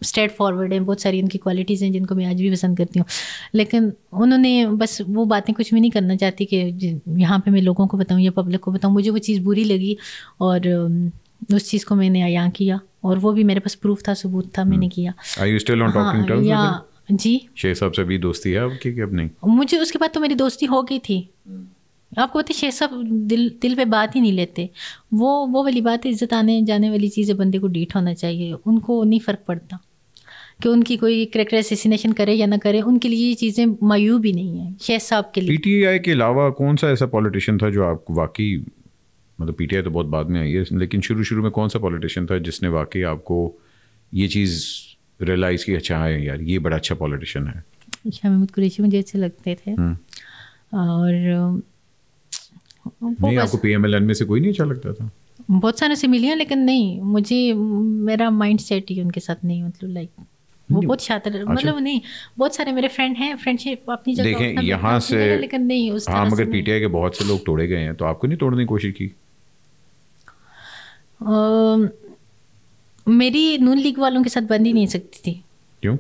स्ट्रेट फॉरवर्ड हैं बहुत सारी उनकी क्वालिटीज़ हैं जिनको मैं आज भी पसंद करती हूँ लेकिन उन्होंने बस वो बातें कुछ भी नहीं करना चाहती कि यहाँ पे मैं लोगों को बताऊँ या पब्लिक को बताऊँ मुझे वो चीज़ बुरी लगी और उस चीज़ को मैंने यहाँ किया और वो भी मेरे पास प्रूफ था सबूत था मैंने हम्म। किया हाँ, जी शेख साहब से भी दोस्ती है आपकी कि अब नहीं मुझे उसके बाद तो मेरी दोस्ती हो गई थी हम्म। आपको पता शेख साहब दिल दिल पे बात ही नहीं लेते वो वो वाली बात है इज्जत आने जाने वाली चीज़ें बंदे को डीठ होना चाहिए उनको नहीं फ़र्क पड़ता कि उनकी कोई करेक्टर एसेसिनेशन करे या ना करे उनके लिए ये चीज़ें मायूब ही नहीं है शेख साहब के लिए पीटीआई के अलावा कौन सा ऐसा पॉलिटिशियन था जो आपको वाकई मतलब पीटीआई तो बहुत बाद में आई है लेकिन शुरू शुरू में कौन सा पॉलिटिशियन था जिसने वाकई आपको ये चीज़ रियलाइज़ की अच्छा है हाँ यार ये बड़ा अच्छा पॉलिटिशियन है महमूद कुरेशी मुझे अच्छे लगते थे हम्म। और नहीं आपको पीएमएलएन में से कोई नहीं अच्छा लगता था बहुत सारे से मिली हैं लेकिन नहीं मुझे मेरा माइंड सेट ही उनके साथ नहीं मतलब लाइक वो बहुत छात्र मतलब नहीं बहुत सारे मेरे फ्रेंड हैं फ्रेंडशिप अपनी जगह देखें यहाँ से लेकिन नहीं उस हाँ मगर पीटीआई के बहुत से लोग तोड़े गए हैं तो आपको नहीं तोड़ने की कोशिश की मेरी नून लीग वालों के साथ बंद ही नहीं सकती थी क्यों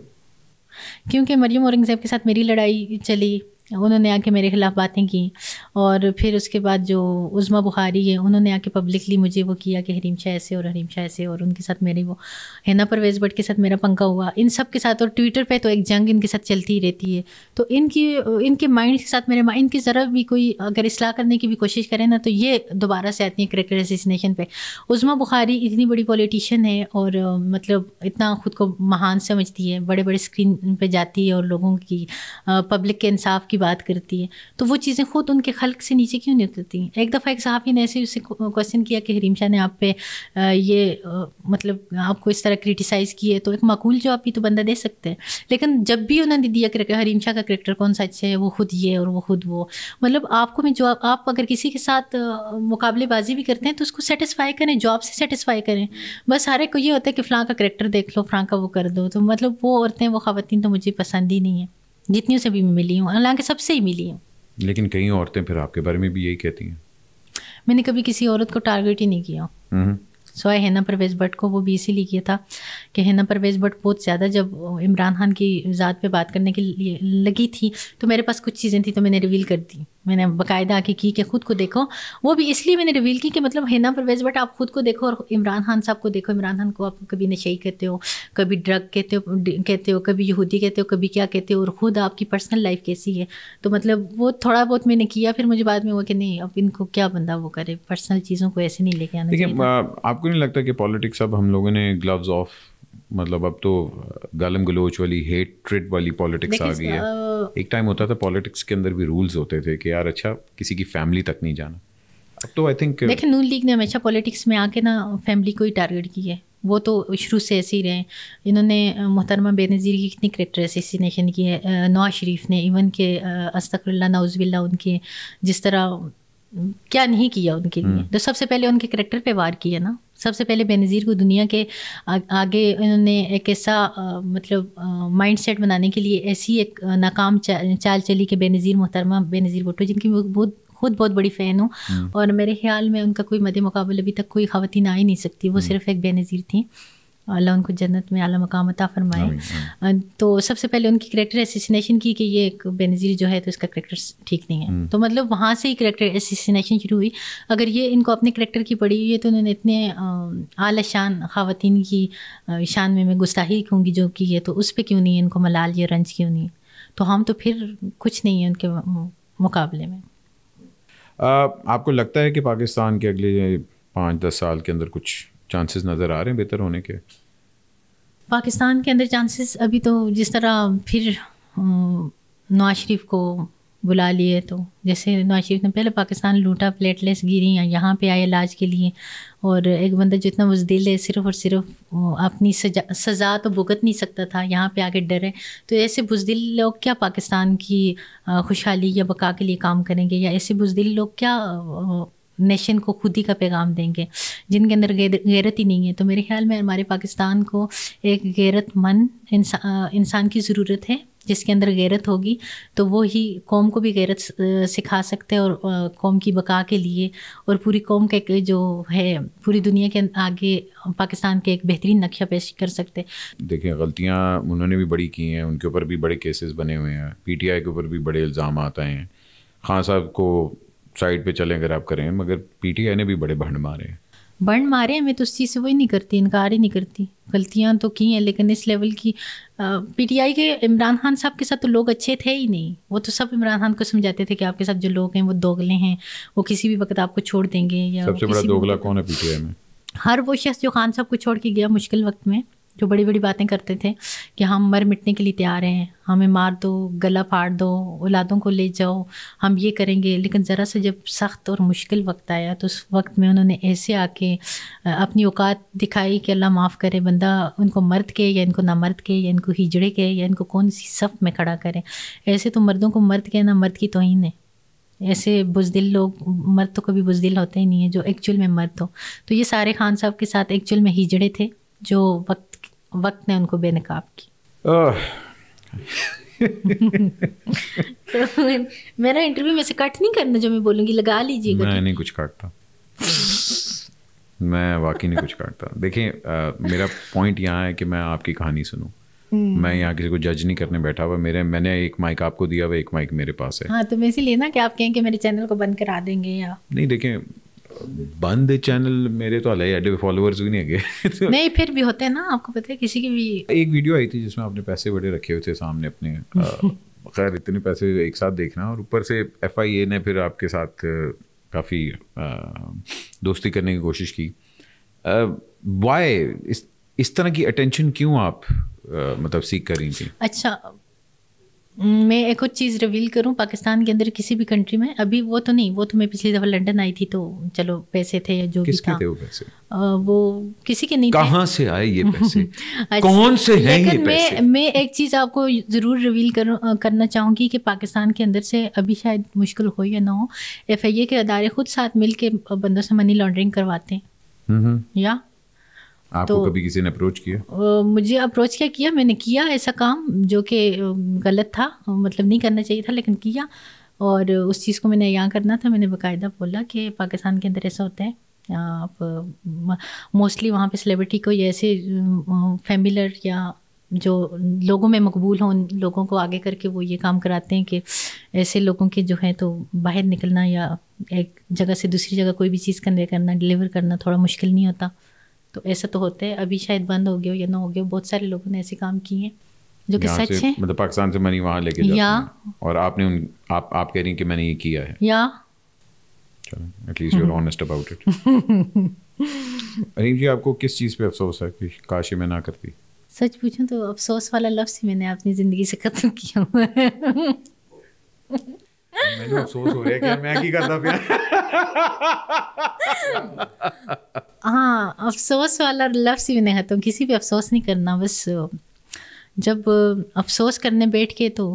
क्योंकि मरियम औरंगजेब के साथ मेरी लड़ाई चली उन्होंने आके मेरे ख़िलाफ़ बातें की और फिर उसके बाद जो उज़मा बुखारी है उन्होंने आके पब्लिकली मुझे वो किया कि हरीम शाह ऐसे और हरीम शाह ऐसे और उनके साथ मेरी वो हैना परवेज़ भट्ट के साथ मेरा पंखा हुआ इन सब के साथ और ट्विटर पे तो एक जंग इनके साथ चलती ही रहती है तो इनकी इनके माइंड के साथ मेरे माइंड की ज़रा भी कोई अगर असलाह करने की भी कोशिश करें ना तो ये दोबारा से आती है क्रिकेट एसोसिएशन पर उज़मा बुखारी इतनी बड़ी पॉलिटिशियन है और मतलब इतना ख़ुद को महान समझती है बड़े बड़े स्क्रीन पर जाती है और लोगों की पब्लिक के इंसाफ की बात करती है तो वो चीज़ें खुद उनके खल्क से नीचे क्यों नहीं उतरती हैं एक दफ़ा एक सहाफ़ी ने ऐसे उससे क्वेश्चन किया कि हरीम शाह ने आप पे ये मतलब आपको इस तरह क्रिटिसाइज़ किए तो एक माकूल आप ही तो बंदा दे सकते हैं लेकिन जब भी उन्होंने दिया हरीम शाह का करेक्टर कौन सा अच्छा है वो खुद ये और वो खुद वो मतलब आपको मैं जो आप अगर किसी के साथ मुकाबलेबाजी भी करते हैं तो उसको सेटिसफाई करें जॉब से सेटिसफाई करें बस हर एक को ये होता है कि फ़लाँ का करेक्टर देख लो फ़लाँ का वो कर दो तो मतलब वो औरतें वो खातन तो मुझे पसंद ही नहीं है जितनी से भी मैं मिली हूँ हालांकि सबसे ही मिली हूँ लेकिन कई औरतें फिर आपके बारे में भी यही कहती हैं मैंने कभी किसी औरत को टारगेट ही नहीं किया हम्म। सो आई हैना परवेज भट्ट को वो भी इसीलिए किया था कि हैना परवेज भट्ट बहुत ज़्यादा जब इमरान खान की ज़ात पे बात करने के लिए लगी थी तो मेरे पास कुछ चीज़ें थी तो मैंने रिवील कर दी मैंने बाकायदा आके की कि खुद को देखो वो भी इसलिए मैंने रिवील की कि मतलब हिना परवेज बट आप खुद को देखो और इमरान खान साहब को देखो इमरान खान को आप कभी नशे कहते हो कभी ड्रग कहते हो कहते हो कभी यहूदी कहते हो कभी क्या कहते हो और ख़ुद आपकी पर्सनल लाइफ कैसी है तो मतलब वो थोड़ा बहुत मैंने किया फिर मुझे बाद में हुआ कि नहीं अब इनको क्या बंदा वो करे पर्सनल चीज़ों को ऐसे नहीं लेके आना देखिए आपको नहीं लगता कि पॉलिटिक्स अब हम लोगों ने ग्लव्स ऑफ मतलब अब तो गालम गलोच वाली हेट वाली पॉलिटिक्स आ गई है एक टाइम होता था पॉलिटिक्स के अंदर भी रूल्स होते थे कि यार अच्छा किसी की फैमिली तक नहीं जाना अब तो आई थिंक देखिए नून लीग ने हमेशा पॉलिटिक्स में आके ना फैमिली को ही टारगेट किया है वो तो शुरू से ऐसे ही रहे इन्होंने मोहतरमा बेनज़ीर की कितनी करेक्टर एसेसिनेशन की है नवाज शरीफ ने इवन के अस्तकल्ला नाउजबिल्ला उनके जिस तरह क्या नहीं किया उनके लिए हम्म। तो सबसे पहले उनके करेक्टर पे वार किया ना सबसे पहले बेनज़ीर को दुनिया के आ, आगे उन्होंने एक ऐसा मतलब माइंड सेट बनाने के लिए ऐसी एक नाकाम चा, चाल चली कि बेनज़ीर मोहतरमा बेनज़ीर भुट्टो जिनकी मैं बहुत खुद बहुत बड़ी फ़ैन हूँ हम्म। और मेरे ख्याल में उनका कोई मद मुकाबले अभी तक कोई खातन आ ही नहीं सकती वो हम्म। सिर्फ एक बेनज़ीर थी अल्लाह उनको जन्नत में अला मकाम अता फरमाए तो सबसे पहले उनकी करेक्टर एसोसिनेशन की कि ये एक बेनज़ीर जो है तो इसका करेक्टर ठीक नहीं है हम्म। तो मतलब वहाँ से ही करेक्टर एसोसिनेशन शुरू हुई अगर ये इनको अपने करेक्टर की पड़ी हुई है तो उन्होंने इतने आला शान ख़वान की शान में मैं गुस्ताही कहूँगी जो की है तो उस पर क्यों नहीं है इनको मलाल या रंज क्यों नहीं तो हम तो फिर कुछ नहीं है उनके मुकाबले में आपको लगता है कि पाकिस्तान के अगले पाँच दस साल के अंदर कुछ चांसेस नज़र आ रहे हैं बेहतर होने के पाकिस्तान के अंदर चांसेस अभी तो जिस तरह फिर नवाज शरीफ को बुला लिए तो जैसे नवाज शरीफ ने पहले पाकिस्तान लूटा प्लेटलेस गिरी या यहाँ पे आए इलाज के लिए और एक बंदा जितना बुजदिल है सिर्फ और सिर्फ अपनी सजा सज़ा तो भुगत नहीं सकता था यहाँ पे आके डर है तो ऐसे बुजदिल लोग क्या पाकिस्तान की खुशहाली या बका के लिए काम करेंगे या ऐसे बुजदिल लोग क्या नेशन को खुद ही का पैगाम देंगे जिनके अंदर गैरत ही नहीं है तो मेरे ख्याल में हमारे पाकिस्तान को एक गैरतमंद इंसान की ज़रूरत है जिसके अंदर गैरत होगी तो वो ही कौम को भी गैरत सिखा सकते हैं और कौम की बका के लिए और पूरी कौम के जो है पूरी दुनिया के अं-, आगे पाकिस्तान के एक बेहतरीन नक्शा पेश कर सकते देखिए गलतियाँ उन्होंने भी बड़ी की हैं उनके ऊपर भी बड़े केसेस बने हुए हैं पीटीआई के ऊपर भी बड़े इल्ज़ाम आते हैं खान साहब को साइड पे चले अगर आप करें मगर पीटीआई ने भी बड़े भंड मारे हैं बंड मारे हैं मैं तो उस चीज़ से वही नहीं करती इनकार ही नहीं करती गलतियां तो की हैं लेकिन इस लेवल की पीटीआई के इमरान खान साहब के साथ तो लोग अच्छे थे ही नहीं वो तो सब इमरान खान को समझाते थे कि आपके साथ जो लोग हैं वो दोगले हैं वो किसी भी वक्त आपको छोड़ देंगे या सबसे बड़ा दोगला कौन है पीटीआई में हर वो शख्स जो खान साहब को छोड़ के गया मुश्किल वक्त में जो बड़ी बड़ी बातें करते थे कि हम मर मिटने के लिए तैयार हैं हमें मार दो गला फाड़ दो औलादों को ले जाओ हम ये करेंगे लेकिन ज़रा सा जब सख्त और मुश्किल वक्त आया तो उस वक्त में उन्होंने ऐसे आके अपनी औकात दिखाई कि अल्लाह माफ़ करे बंदा उनको मर्द के या इनको ना मर्द के या इनको हिजड़े के या इनको कौन सी सफ़ में खड़ा करें ऐसे तो मर्दों को मर्द के ना मर्द की तोहन है ऐसे बुजदिल लोग मर्द तो कभी बुजदिल होते ही नहीं है जो एक्चुअल में मर्द हो तो ये सारे खान साहब के साथ एक्चुअल में हिजड़े थे जो वक्त वक्त ने उनको बेनकाब की *laughs* तो मेरा इंटरव्यू में से कट नहीं करना जो मैं बोलूंगी लगा लीजिए मैं तो। नहीं कुछ काटता मैं वाकई नहीं कुछ काटता देखिए मेरा पॉइंट यहाँ है कि मैं आपकी कहानी सुनूं हम्म। मैं यहाँ किसी को जज नहीं करने बैठा हुआ मेरे मैंने एक माइक आपको दिया हुआ एक माइक मेरे पास है हाँ तो मैं इसीलिए ना कि आप कहें कि मेरे चैनल को बंद करा देंगे या नहीं देखें बंद चैनल मेरे तो अलग अड्डे फॉलोअर्स भी नहीं है *laughs* तो नहीं फिर भी होते हैं ना आपको पता है किसी की भी एक वीडियो आई थी जिसमें आपने पैसे बड़े रखे हुए थे सामने अपने *laughs* खैर इतने पैसे एक साथ देखना और ऊपर से एफ ने फिर आपके साथ काफ़ी दोस्ती करने की कोशिश की वाई इस इस तरह की अटेंशन क्यों आप आ, मतलब सीख कर रही थी अच्छा मैं एक और चीज़ रिवील करूं पाकिस्तान के अंदर किसी भी कंट्री में अभी वो तो नहीं वो तो मैं पिछली दफ़ा लंदन आई थी तो चलो पैसे थे जो भी था थे वो, पैसे? आ, वो किसी के नहीं कहाँ से आए ये पैसे *laughs* अच्छा, कौन से हैं ये पैसे? मैं मैं एक चीज़ आपको ज़रूर रिवील कर, करना चाहूँगी कि पाकिस्तान के अंदर से अभी शायद मुश्किल हो या ना हो एफ आई ए के अदारे खुद साथ मिल के बंदों से मनी लॉन्ड्रिंग करवाते हैं या आपको तो, कभी किसी ने अप्रोच किया मुझे अप्रोच क्या किया मैंने किया ऐसा काम जो कि गलत था मतलब नहीं करना चाहिए था लेकिन किया और उस चीज़ को मैंने यहाँ करना था मैंने बाकायदा बोला कि पाकिस्तान के अंदर ऐसा होता है आप मोस्टली वहाँ पे सेलिब्रिटी को ऐसे फेमिलर या जो लोगों में मकबूल हों लोगों को आगे करके वो ये काम कराते हैं कि ऐसे लोगों के जो है तो बाहर निकलना या एक जगह से दूसरी जगह कोई भी चीज़ कन्वे करना डिलीवर करना थोड़ा मुश्किल नहीं होता तो ऐसा तो होता है अभी शायद बंद हो गया हो या ना हो गया बहुत सारे लोगों ने ऐसे काम किए हैं जो कि सच है मतलब पाकिस्तान से मनी वहाँ लेके या और आपने उन आप आप कह रही कि मैंने ये किया है या at least you are honest about it Areem ji आपको किस चीज़ पे अफसोस है कि काश मैं ना करती सच पूछूं तो अफसोस वाला लफ्ज़ ही मैंने अपनी ज़िंदगी से ख़त्म किया हुआ है ਮੈਨੂੰ ਅਫਸੋਸ ਹੋ ਰਿਹਾ ਕਿ ਮੈਂ ਕੀ ਕਰਦਾ ਪਿਆ हाँ अफसोस वाला लफ्स भी नहीं खत्म तो किसी पे अफसोस नहीं करना बस जब अफसोस करने बैठ के तो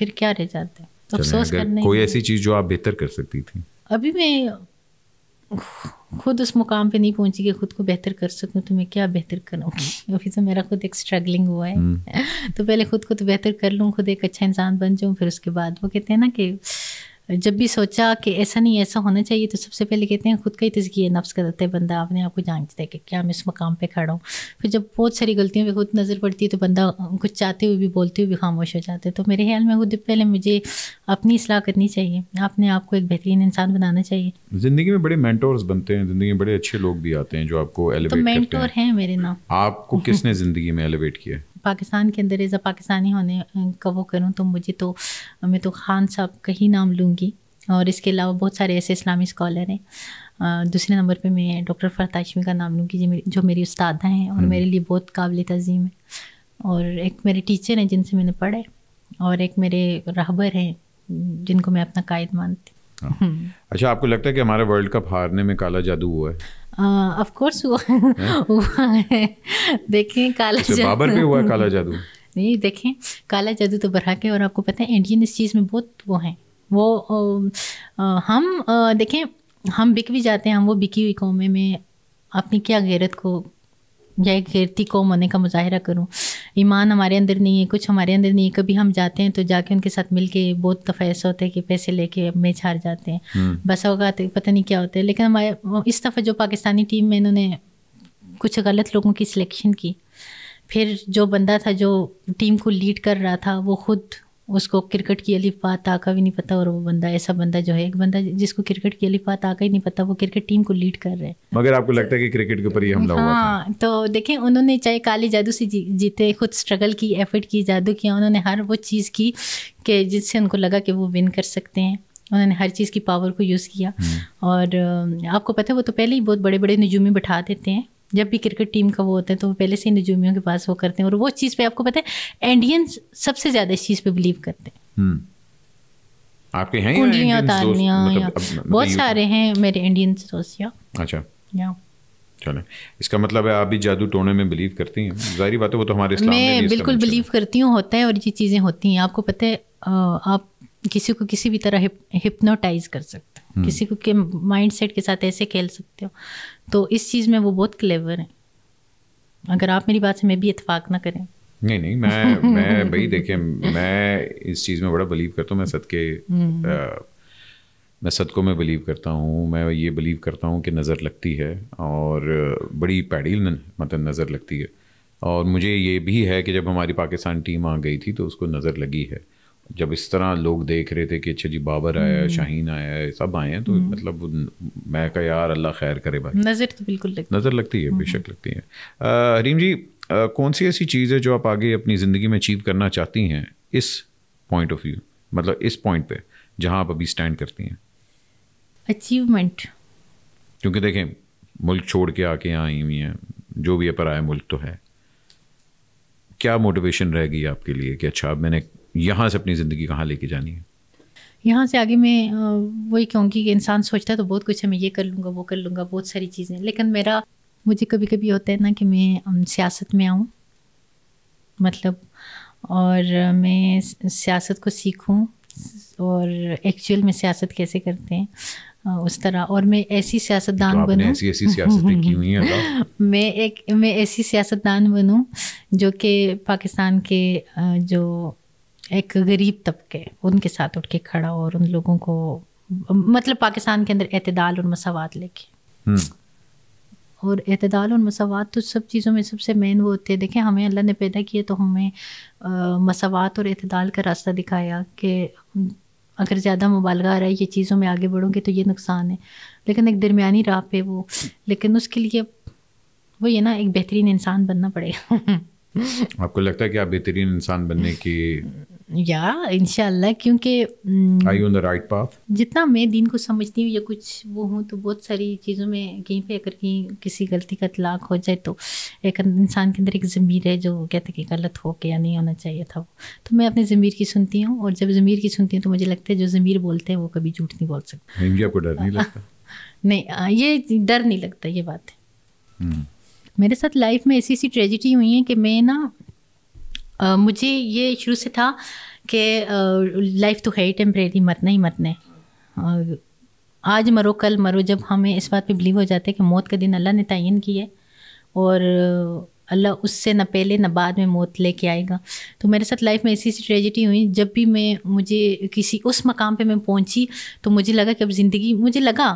फिर क्या रह जाते है अफसोस करने कोई ऐसी चीज़ जो आप बेहतर कर सकती थी अभी मैं खुद उस मुकाम पे नहीं पहुंची कि खुद को बेहतर कर सकूं तो मैं क्या बेहतर करूँगी *laughs* *laughs* अभी तो मेरा खुद एक स्ट्रगलिंग हुआ है हम्म। *laughs* तो पहले खुद को तो बेहतर कर लूँ खुद एक अच्छा इंसान बन जाऊँ फिर उसके बाद वो कहते हैं ना कि जब भी सोचा कि ऐसा नहीं ऐसा होना चाहिए तो सबसे पहले कहते हैं खुद का ही है नफ्स करते हैं बंदा अपने आप को जांचता है कि क्या मैं इस मकाम पे खड़ा हूँ फिर जब बहुत सारी गलतियों पे खुद नज़र पड़ती है तो बंदा कुछ चाहते हुए भी बोलते हुए भी खामोश हो जाते हैं तो मेरे ख्याल में खुद पहले मुझे अपनी असलाह करनी चाहिए अपने आप को एक बेहतरीन इंसान बनाना चाहिए ज़िंदगी में बड़े मैंटोर्स बनते हैं ज़िंदगी में बड़े अच्छे लोग भी आते हैं जो आपको एलिवेट तो मैंटोर हैं मेरे नाम आपको *laughs* किसने ज़िंदगी में एलिवेट किया पाकिस्तान के अंदर एज़ अ पाकिस्तानी होने का वो करूँ तो मुझे तो मैं तो ख़ान साहब का ही नाम लूँगी और इसके अलावा बहुत सारे ऐसे इस्लामी स्कॉलर हैं दूसरे नंबर पे मैं डॉक्टर फरताशमी का नाम लूँगी जो मेरी उस्तादा हैं और हम्म। मेरे लिए बहुत काबिल तज़ीम है और एक मेरे टीचर हैं जिनसे मैंने पढ़ा है और एक मेरे रहबर हैं जिनको मैं अपना कायद मानती हूँ हाँ। हम्म। अच्छा आपको लगता है कि हमारे वर्ल्ड कप हारने में काला जादू हुआ है ऑफ हाँ, कोर्स हुआ हाँ। हुआ है देखें काला अच्छा, जादू बाबर पे हुआ काला जादू नहीं देखें काला जादू तो बढ़ा के और आपको पता है इंडियन इस चीज़ में बहुत वो हैं वो हम देखें हम बिक भी जाते हैं हम वो बिकी हुई कौमे में अपनी क्या गैरत को या गिरती को होने का मुजाहरा करूँ ईमान हमारे अंदर नहीं है कुछ हमारे अंदर नहीं है कभी हम जाते हैं तो जाके उनके साथ मिल के बहुत दफ़ा ऐसा होता है कि पैसे लेके मैच हार जाते हैं हम्म। बस अवत तो पता नहीं क्या होता है लेकिन हमारे इस दफ़ा जो पाकिस्तानी टीम में इन्होंने कुछ गलत लोगों की सिलेक्शन की फिर जो बंदा था जो टीम को लीड कर रहा था वो खुद उसको क्रिकेट की बात आका भी नहीं पता और वो बंदा ऐसा बंदा जो है एक बंदा जिसको क्रिकेट की बात आका ही नहीं पता वो क्रिकेट टीम को लीड कर रहे हैं मगर आपको लगता है कि क्रिकेट के ऊपर ही हमला हाँ तो देखें उन्होंने चाहे काली जादू से जी, जीते खुद स्ट्रगल की एफर्ट की जादू किया उन्होंने हर वो चीज़ की कि जिससे उनको लगा कि वो विन कर सकते हैं उन्होंने हर चीज़ की पावर को यूज़ किया हम्म। और आपको पता है वो तो पहले ही बहुत बड़े बड़े नजूमी बैठा देते हैं जब भी क्रिकेट टीम का वो होता है तो वो पहले से नजूमियों के पास वो करते हैं और वो चीज़ पे आपको पता है इंडियंस सबसे ज़्यादा इस चीज़ पे बिलीव करते हैं हम्म। आपके हैं कुंडलियाँ तालियाँ मतलब, बहुत सारे हैं मेरे इंडियन दोस्त अच्छा या चले इसका मतलब है आप भी जादू टोने में बिलीव करती हैं जारी बात है वो तो हमारे इस्लाम मैं बिल्कुल बिलीव करती हूँ होता है और ये चीज़ें होती हैं आपको पता है आप किसी को किसी भी तरह हिप हिप्नोटाइज कर सकते हो हम्म। किसी को के माइंड सेट के साथ ऐसे खेल सकते हो तो इस चीज़ में वो बहुत क्लेवर हैं अगर आप मेरी बात से मैं भी इतफाक ना करें नहीं नहीं मैं *laughs* मैं भाई देखिए मैं इस चीज़ में बड़ा बिलीव करता हूँ मैं के हम्म। मैं सदकों में बिलीव करता हूँ मैं ये बिलीव करता हूँ कि नज़र लगती है और बड़ी पैडील मतलब नज़र लगती है और मुझे ये भी है कि जब हमारी पाकिस्तान टीम आ गई थी तो उसको नज़र लगी है जब इस तरह लोग देख रहे थे कि अच्छा जी बाबर आया है हम्म। शाहीन आया है सब आए हैं तो हम्म। मतलब मैं कहा यार अल्लाह खैर करे भाई नज़र तो बिल्कुल लगती नज़र लगती है हम्म। बेशक लगती है हरीम जी आ, कौन सी ऐसी चीज़ है जो आप आगे अपनी ज़िंदगी में अचीव करना चाहती हैं इस पॉइंट ऑफ व्यू मतलब इस पॉइंट पे जहाँ आप अभी स्टैंड करती हैं अचीवमेंट क्योंकि देखें मुल्क छोड़ के आके यहाँ आई हुई हैं जो भी अपर आया मुल्क तो है क्या मोटिवेशन रहेगी आपके लिए कि अच्छा मैंने यहाँ से अपनी ज़िंदगी कहाँ लेके जानी है यहाँ से आगे मैं वही कहूँगी कि इंसान सोचता है तो बहुत कुछ है मैं ये कर लूँगा वो कर लूँगा बहुत सारी चीज़ें लेकिन मेरा मुझे कभी कभी होता है ना कि मैं सियासत में आऊँ मतलब और मैं सियासत को सीखूँ और एक्चुअल में सियासत कैसे करते हैं उस तरह और मैं ऐसी सियासतदान तो बनूँ *laughs* मैं एक मैं ऐसी सियासतदान बनूँ जो कि पाकिस्तान के जो एक गरीब तबके उनके साथ उठ के खड़ा और उन लोगों को मतलब पाकिस्तान के अंदर अतदाल और मसावत लेके हम्म। और अतदाल और मसावत तो सब चीज़ों में सबसे मेन वो होते हैं देखें हमें अल्लाह ने पैदा किया तो हमें मसावत और अतदाल का रास्ता दिखाया कि अगर ज़्यादा मुबालगा आ रहा है ये चीज़ों में आगे बढ़ोगे तो ये नुकसान है लेकिन एक दरमिया राह पे वो लेकिन उसके लिए वो ये ना एक बेहतरीन इंसान बनना पड़ेगा *laughs* आपको लगता है कि आप बेहतरीन इंसान बनने की या इनशाला क्योंकि हम्म, right जितना मैं दिन को समझती हूँ या कुछ वो हूँ तो बहुत सारी चीज़ों में कहीं पे अगर कहीं किसी गलती का तलाक हो जाए तो एक इंसान के अंदर एक ज़मीर है जो कहते हैं कि गलत हो के या नहीं होना चाहिए था वो तो मैं अपने ज़मीर की सुनती हूँ और जब ज़मीर की सुनती हूँ तो मुझे लगता है जो ज़मीर बोलते हैं वो कभी झूठ नहीं बोल सकते डर नहीं *laughs* लगता नहीं ये डर नहीं लगता ये बात है हम्म। मेरे साथ लाइफ में ऐसी ऐसी ट्रेजिडी हुई है कि मैं ना मुझे ये शुरू से था कि लाइफ तो है ही टेम्परेरी मरना ही मरना आज मरो कल मरो जब हमें इस बात पे बिलीव हो जाते हैं कि मौत का दिन अल्लाह ने तयन की है और अल्लाह उससे ना पहले ना बाद में मौत लेके आएगा तो मेरे साथ लाइफ में ऐसी ऐसी ट्रेजिडी हुई जब भी मैं मुझे किसी उस मकाम पे मैं पहुंची तो मुझे लगा कि अब ज़िंदगी मुझे लगा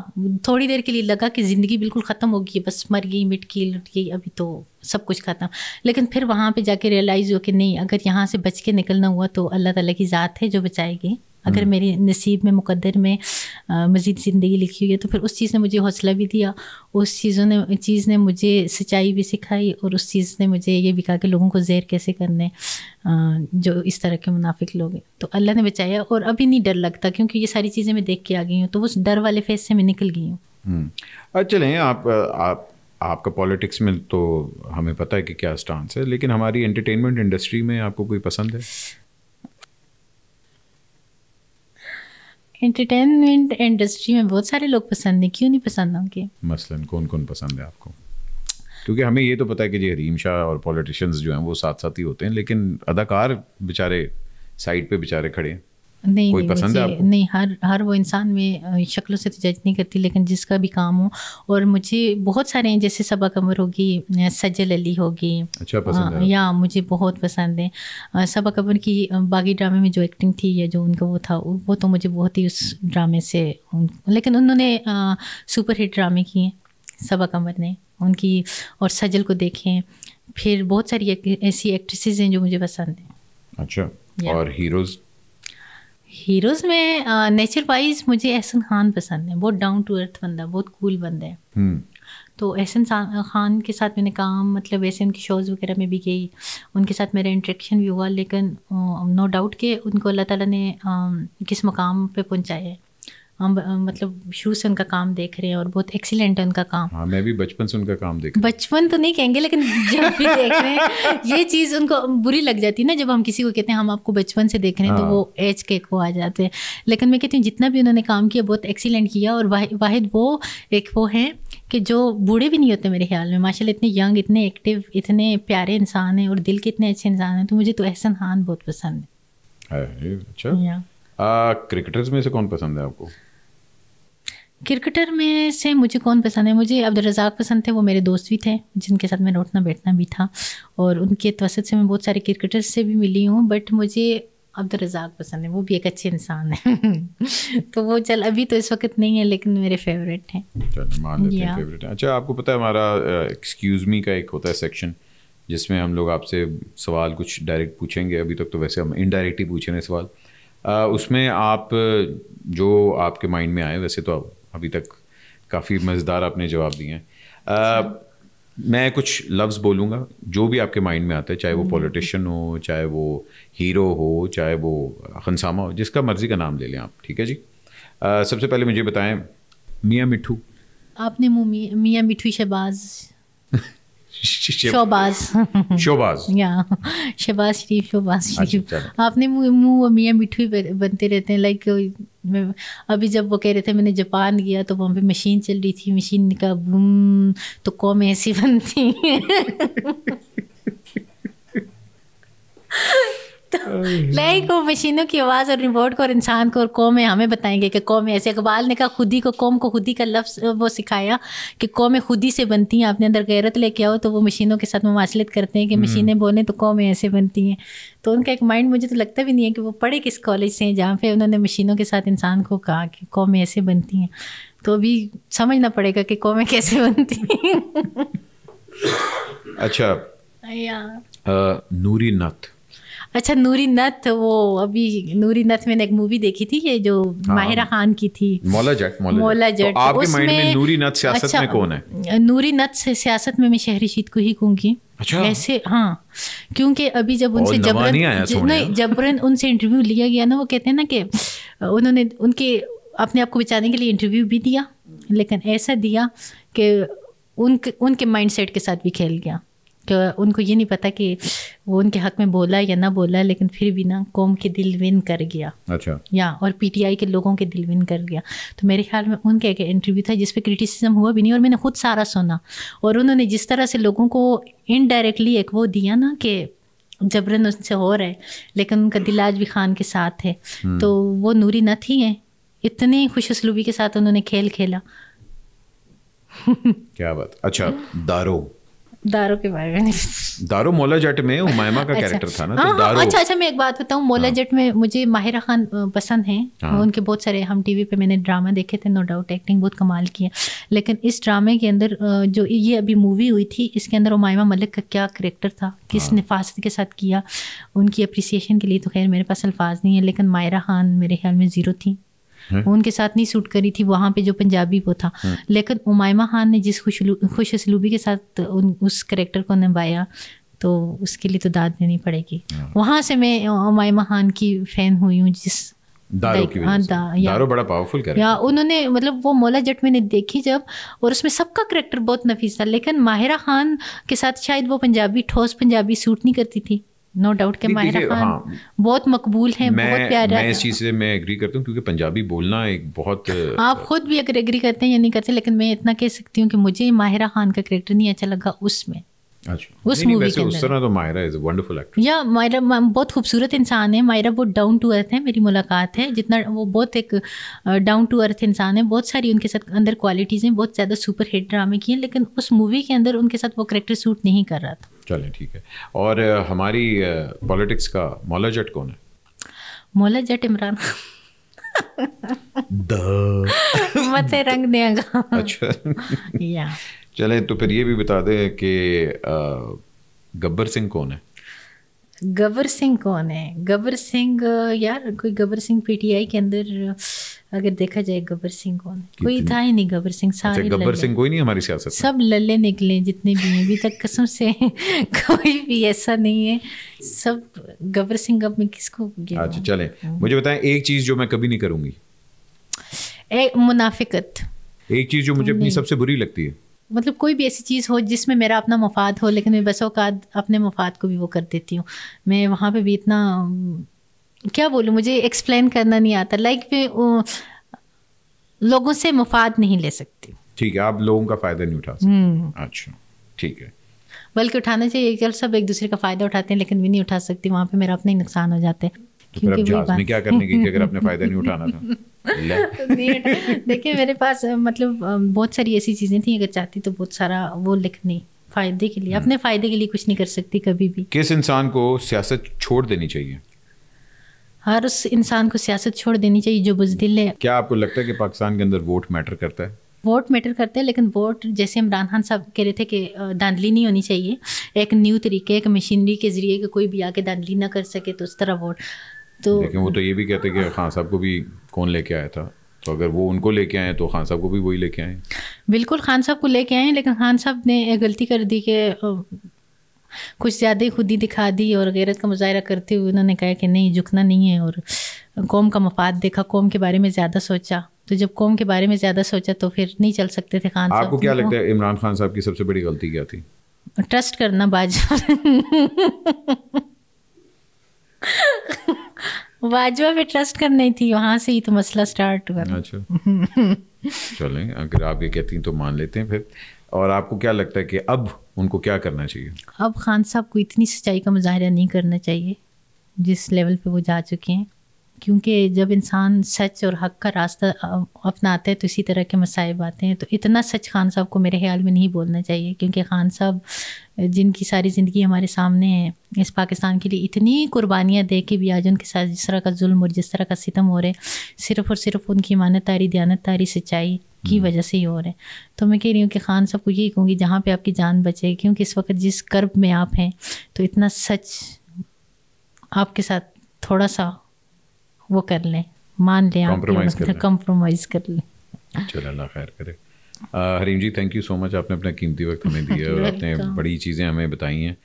थोड़ी देर के लिए लगा कि ज़िंदगी बिल्कुल ख़त्म हो गई बस मर गई मिट गई लुट गई अभी तो सब कुछ खत्म लेकिन फिर वहाँ पर जाके रियलाइज़ हुआ कि नहीं अगर यहाँ से बच के निकलना हुआ तो अल्लाह ताला की ज़ात है जो बचाएगी अगर हम्म। मेरी नसीब में मुकद्दर में मज़ीद ज़िंदगी लिखी हुई है तो फिर उस चीज़ ने मुझे हौसला भी दिया उस चीज़ों ने चीज़ ने मुझे सच्चाई भी सिखाई और उस चीज़ ने मुझे ये भी कहा कि लोगों को जहर कैसे करने जो इस तरह के मुनाफिक लोग हैं तो अल्लाह ने बचाया और अभी नहीं डर लगता क्योंकि ये सारी चीज़ें मैं देख के आ गई हूँ तो उस डर वाले फेज से मैं निकल गई हूँ हम्म। चलें आप आप आपका पॉलिटिक्स में तो हमें पता है कि क्या स्टांस है लेकिन हमारी एंटरटेनमेंट इंडस्ट्री में आपको कोई पसंद है एंटरटेनमेंट इंडस्ट्री में बहुत सारे लोग पसंद हैं क्यों नहीं पसंद होंगे मसलन कौन कौन पसंद है आपको क्योंकि हमें ये तो पता है कि जी हरीम शाह और पॉलिटिशियंस जो हैं वो साथ साथ ही होते हैं लेकिन अदाकार बेचारे साइड पे बेचारे खड़े हैं नहीं कोई नहीं, पसंद है आपको? नहीं हर हर वो इंसान में शक्लों से तो जज नहीं करती लेकिन जिसका भी काम हो और मुझे बहुत सारे हैं जैसे सबा कमर होगी सज्जल अली होगी अच्छा पसंद आ, है या मुझे बहुत पसंद है सबा कमर की बागी ड्रामे में जो एक्टिंग थी या जो उनका वो था वो तो मुझे बहुत ही उस हम्म। ड्रामे से लेकिन उन्होंने सुपर हिट ड्रामे किए सबा कमर ने उनकी और सजल को देखें फिर बहुत सारी ऐसी एक्ट्रेसेस हैं जो मुझे पसंद हैं अच्छा और हीरोज़ हीरोज में नेचर वाइज मुझे एहसन खान पसंद है बहुत डाउन टू अर्थ बंदा बहुत कूल बंदा है हम्म। तो एहसन खान के साथ मैंने काम मतलब वैसे उनके शोज़ वगैरह में भी गई उनके साथ मेरा इंट्रेक्शन भी हुआ लेकिन नो डाउट कि उनको अल्लाह ताला ने किस मकाम पे पहुंचाया है हम मतलब शुरू से उनका काम देख रहे हैं और बहुत एक्सीलेंट है उनका काम हाँ मैं भी बचपन से उनका काम देख बचपन तो नहीं कहेंगे लेकिन जब भी देख रहे हैं ये चीज़ उनको बुरी लग जाती है ना जब हम किसी को कहते हैं हम आपको बचपन से देख रहे हैं हाँ। तो वो एज हाँ। के को आ जाते हैं लेकिन मैं कहती हूँ जितना भी उन्होंने काम किया बहुत एक्सीलेंट किया और वाहि, वाहिद वो एक वो है कि जो बूढ़े भी नहीं होते मेरे ख्याल में माशा इतने यंग इतने एक्टिव इतने प्यारे इंसान हैं और दिल के इतने अच्छे इंसान हैं तो मुझे तो एहसन खान बहुत पसंद है अच्छा क्रिकेटर्स में से कौन पसंद है आपको क्रिकेटर में से मुझे कौन पसंद है मुझे अब्दुल रजाक पसंद थे वो मेरे दोस्त भी थे जिनके साथ मैं लौटना बैठना भी था और उनके तवसत से मैं बहुत सारे क्रिकेटर्स से भी मिली हूँ बट मुझे अब्दुल रजाक पसंद है वो भी एक अच्छे इंसान है *laughs* तो वो चल अभी तो इस वक्त नहीं है लेकिन मेरे फेवरेट हैं फेवरेट हैं अच्छा आपको पता है हमारा एक्सक्यूज़ मी का एक होता है सेक्शन जिसमें हम लोग आपसे सवाल कुछ डायरेक्ट पूछेंगे अभी तक तो वैसे हम इनडायरेक्ट ही पूछ रहे हैं सवाल उसमें आप जो आपके माइंड में आए वैसे तो आप अभी तक काफ़ी मज़ेदार आपने जवाब दिए हैं मैं कुछ लफ्ज़ बोलूँगा जो भी आपके माइंड में आता है चाहे वो पॉलिटिशियन हम्म। हो चाहे वो हीरो हो चाहे वो खनसामा हो जिसका मर्ज़ी का नाम ले लें आप ठीक है जी आ, सबसे पहले मुझे बताएं मियाँ मिठू आपने मियाँ मिठू शहबाज *laughs* शोबाज शोबाज या शहबाज शरीफ शोबाज शरीफ अच्छा, आपने मुंह मियाँ मिठू बनते रहते हैं लाइक मैं अभी जब वो कह रहे थे मैंने जापान गया तो वहाँ पे मशीन चल रही थी मशीन का बूम तो कौम ऐसी बनती *laughs* तो लाइक वो मशीनों की आवाज़ और रिमोट को और इंसान को और कौम हमें बताएंगे कि कौम ऐसे इकबाल ने कहा खुदी को कौम को खुदी का लफ्स वो सिखाया कि कौमें ही से बनती हैं आपने अंदर गैरत लेके आओ तो वो मशीनों के साथ मुमासलत करते हैं कि हम्म। मशीनें बोलें तो कौमें ऐसे बनती हैं तो उनका एक माइंड मुझे तो लगता भी नहीं है कि वो पढ़े किस कॉलेज से हैं जहाँ पे उन्होंने मशीनों के साथ इंसान को कहा कि कौमें ऐसे बनती हैं तो अभी समझना पड़ेगा कि कौमें कैसे बनती हैं *laughs* अच्छा नूरी नथ अच्छा नूरी नथ वो अभी नूरी नथ मैंने एक मूवी देखी थी ये जो हाँ, माहिरा खान की थी मौला जट मौला जट तो आपके माइंड में नूरी नथ सियासत अच्छा, में कौन है नूरी नथ से सियासत में मैं शहरी शीत को ही कहूंगी अच्छा ऐसे हाँ क्योंकि अभी जब उनसे जबरन नहीं, नहीं जबरन उनसे इंटरव्यू लिया गया ना वो कहते हैं ना कि उन्होंने उनके अपने आप को बचाने के लिए इंटरव्यू भी दिया लेकिन ऐसा दिया कि उनके उनके माइंडसेट के साथ भी खेल गया कि उनको ये नहीं पता कि वो उनके हक में बोला या ना बोला लेकिन फिर भी ना कौम के दिल विन कर गया अच्छा या और पीटीआई के लोगों के दिल विन कर गया तो मेरे ख्याल में उनका एक इंटरव्यू था जिस क्रिटिसिज्म हुआ भी नहीं और मैंने खुद सारा सुना और उन्होंने जिस तरह से लोगों को इनडायरेक्टली एक वो दिया ना कि जबरन उनसे हो रहा है लेकिन उनका दिल आज भी खान के साथ है हम्म। तो वो नूरी न थी हैं इतने खुशसलूबी के साथ उन्होंने खेल खेला *laughs* क्या बात अच्छा दारो दारो के बारे में दारो मोलाजट में उमायमा का अच्छा, कैरेक्टर था ना तो हाँ, हाँ, दारो अच्छा अच्छा मैं एक बात बताऊँ मोलाजट हाँ। जट में मुझे माहिरा खान पसंद है उनके बहुत सारे हम टीवी पे मैंने ड्रामा देखे थे नो डाउट एक्टिंग बहुत कमाल की है लेकिन इस ड्रामे के अंदर जो ये अभी मूवी हुई थी इसके अंदर उमायमा मलिक का क्या करेक्टर था किस नफास्त नफासत के साथ किया उनकी अप्रिसिएशन के लिए तो खैर मेरे पास अल्फाज नहीं है लेकिन माहिरा खान मेरे ख्याल में ज़ीरो थी हम्म। वो उनके साथ नहीं सूट करी थी वहाँ पे जो पंजाबी वो था हम्म। लेकिन उमायमा खान ने जिस खुश असलूबी के साथ उन उस करेक्टर को निभाया तो उसके लिए तो दाद देनी पड़ेगी हाँ। वहाँ से मैं उमायमा खान की फ़ैन हुई हूँ जिस दारो हाँ, दारो बड़ा पावरफुल कर या उन्होंने मतलब वो मौला जट मैंने देखी जब और उसमें सबका करेक्टर बहुत नफीस था लेकिन माहिरा खान के साथ शायद वो पंजाबी ठोस पंजाबी सूट नहीं करती थी नो डाउट के मायरा खान हाँ, बहुत मकबूल हैं बहुत प्यारा मैं इस चीज़ से मैं एग्री करता हूँ क्योंकि पंजाबी बोलना एक बहुत आप खुद भी अगर एग्री करते हैं या नहीं करते लेकिन मैं इतना कह सकती हूँ कि मुझे माहिरा खान का करेक्टर नहीं अच्छा लगा उसमें अच्छा। उस मूवी के उस तरह तो Maira is a wonderful actor या मायरा बहुत खूबसूरत इंसान है मायरा बहुत डाउन टू अर्थ है मेरी मुलाकात है जितना वो बहुत एक डाउन टू अर्थ इंसान है बहुत सारी उनके साथ अंदर क्वालिटीज़ हैं बहुत ज़्यादा सुपर हिट ड्रामे की हैं लेकिन उस मूवी के अंदर उनके साथ वो करेक्टर सूट नहीं कर रहा था चलें ठीक है और हमारी पॉलिटिक्स का मौला जट कौन है मौला जट इमरान मत रंग देगा अच्छा चले तो फिर ये भी बता दें कि गब्बर सिंह कौन है गब्बर सिंह कौन है गब्बर सिंह यार कोई गब्बर सिंह पीटीआई के अंदर अगर देखा जाए गब्बर सिंह कौन कोई था ही नहीं गब्बर सिंह अच्छा, सारे गब्बर सिंह कोई नहीं हमारी सियासत सब लल्ले निकले जितने भी हैं अभी तक कसम से *laughs* कोई भी ऐसा नहीं है सब गब्बर सिंह अब में किसको अच्छा चले हम्म। मुझे बताएं एक चीज़ जो मैं कभी नहीं करूंगी करूँगी मुनाफिकत एक चीज़ जो मुझे अपनी सबसे बुरी लगती है मतलब कोई भी ऐसी चीज़ हो जिसमें मेरा अपना मफाद हो लेकिन मैं बस अवकात अपने मफाद को भी वो कर देती हूँ मैं वहाँ पे भी इतना क्या बोलूँ मुझे एक्सप्लेन करना नहीं आता लाइक मैं लोगों से मुफाद नहीं ले सकती ठीक है आप लोगों का फ़ायदा नहीं उठा सकते हम्म। अच्छा ठीक है बल्कि उठाना चाहिए कल सब एक दूसरे का फ़ायदा उठाते हैं लेकिन भी नहीं उठा सकती वहाँ पे मेरा अपना ही नुकसान हो जाता है तो फिर आप जहाज में क्या करने की अगर आपने फ़ायदा नहीं उठाना था *laughs* तो देखिए मेरे पास मतलब बहुत सारी ऐसी चीज़ें थी अगर चाहती तो बहुत सारा वो लिखने फ़ायदे के लिए हम्म। अपने फ़ायदे के लिए कुछ नहीं कर सकती कभी भी किस इंसान को सियासत छोड़ देनी चाहिए हर उस इंसान को सियासत छोड़ देनी चाहिए जो बुजदिल है क्या आपको लगता है कि पाकिस्तान के अंदर वोट मैटर करता है वोट मैटर करते हैं लेकिन वोट जैसे इमरान खान साहब कह रहे थे कि धांधली नहीं होनी चाहिए एक न्यू तरीके एक मशीनरी के ज़रिए कि कोई भी आके धांधली ना कर सके तो उस तरह वोट तो लेकिन वो तो ये भी कहते हैं कि खान साहब को भी कौन लेके आया था तो अगर वो उनको लेके आए तो खान साहब को भी वही लेके आए बिल्कुल खान साहब को लेके आए लेकिन खान साहब ने गलती कर दी कि कुछ ज़्यादा ही खुदी दिखा दी और गैरत का मुजाहरा करते हुए उन्होंने कहा कि नहीं झुकना नहीं है और कौम का मफाद देखा कौम के बारे में ज़्यादा सोचा तो जब कौम के बारे में ज़्यादा सोचा तो फिर नहीं चल सकते थे खान आपको क्या लगता है इमरान खान साहब की सबसे बड़ी गलती क्या थी ट्रस्ट करना बाजवा बाजवा पे ट्रस्ट करना ही थी वहाँ से ही तो मसला स्टार्ट हुआ अच्छा चलें अगर आप ये कहती हैं तो मान लेते हैं फिर और आपको क्या लगता है कि अब उनको क्या करना चाहिए अब खान साहब को इतनी सच्चाई का मुजाहरा नहीं करना चाहिए जिस लेवल पे वो जा चुके हैं क्योंकि जब इंसान सच और हक का रास्ता अपनाता है तो इसी तरह के मसाइब आते हैं तो इतना सच खान साहब को मेरे ख्याल में नहीं बोलना चाहिए क्योंकि खान साहब जिनकी सारी ज़िंदगी हमारे सामने है इस पाकिस्तान के लिए इतनी कुर्बानियाँ दे के भी आज उनके साथ जिस तरह का जुल्म और जिस तरह का सितम हो रहा है सिर्फ़ और सिर्फ उनकी ईमानत तारी दयानत तारी सच्चाई की हम्म। वजह से ही हो रहे हैं तो मैं कह रही हूँ कि खान साहब को यही कहूँगी जहाँ पे आपकी जान बचे क्योंकि इस वक्त जिस कर्ब में आप हैं तो इतना सच आपके साथ थोड़ा सा वो कर लें मान लें आप कॉम्प्रोमाइज़ कर लें चलो अल्लाह खैर करे Hareem ji thank you so much आपने अपना कीमती वक्त हमें दिया और आपने बड़ी चीज़ें हमें बताई हैं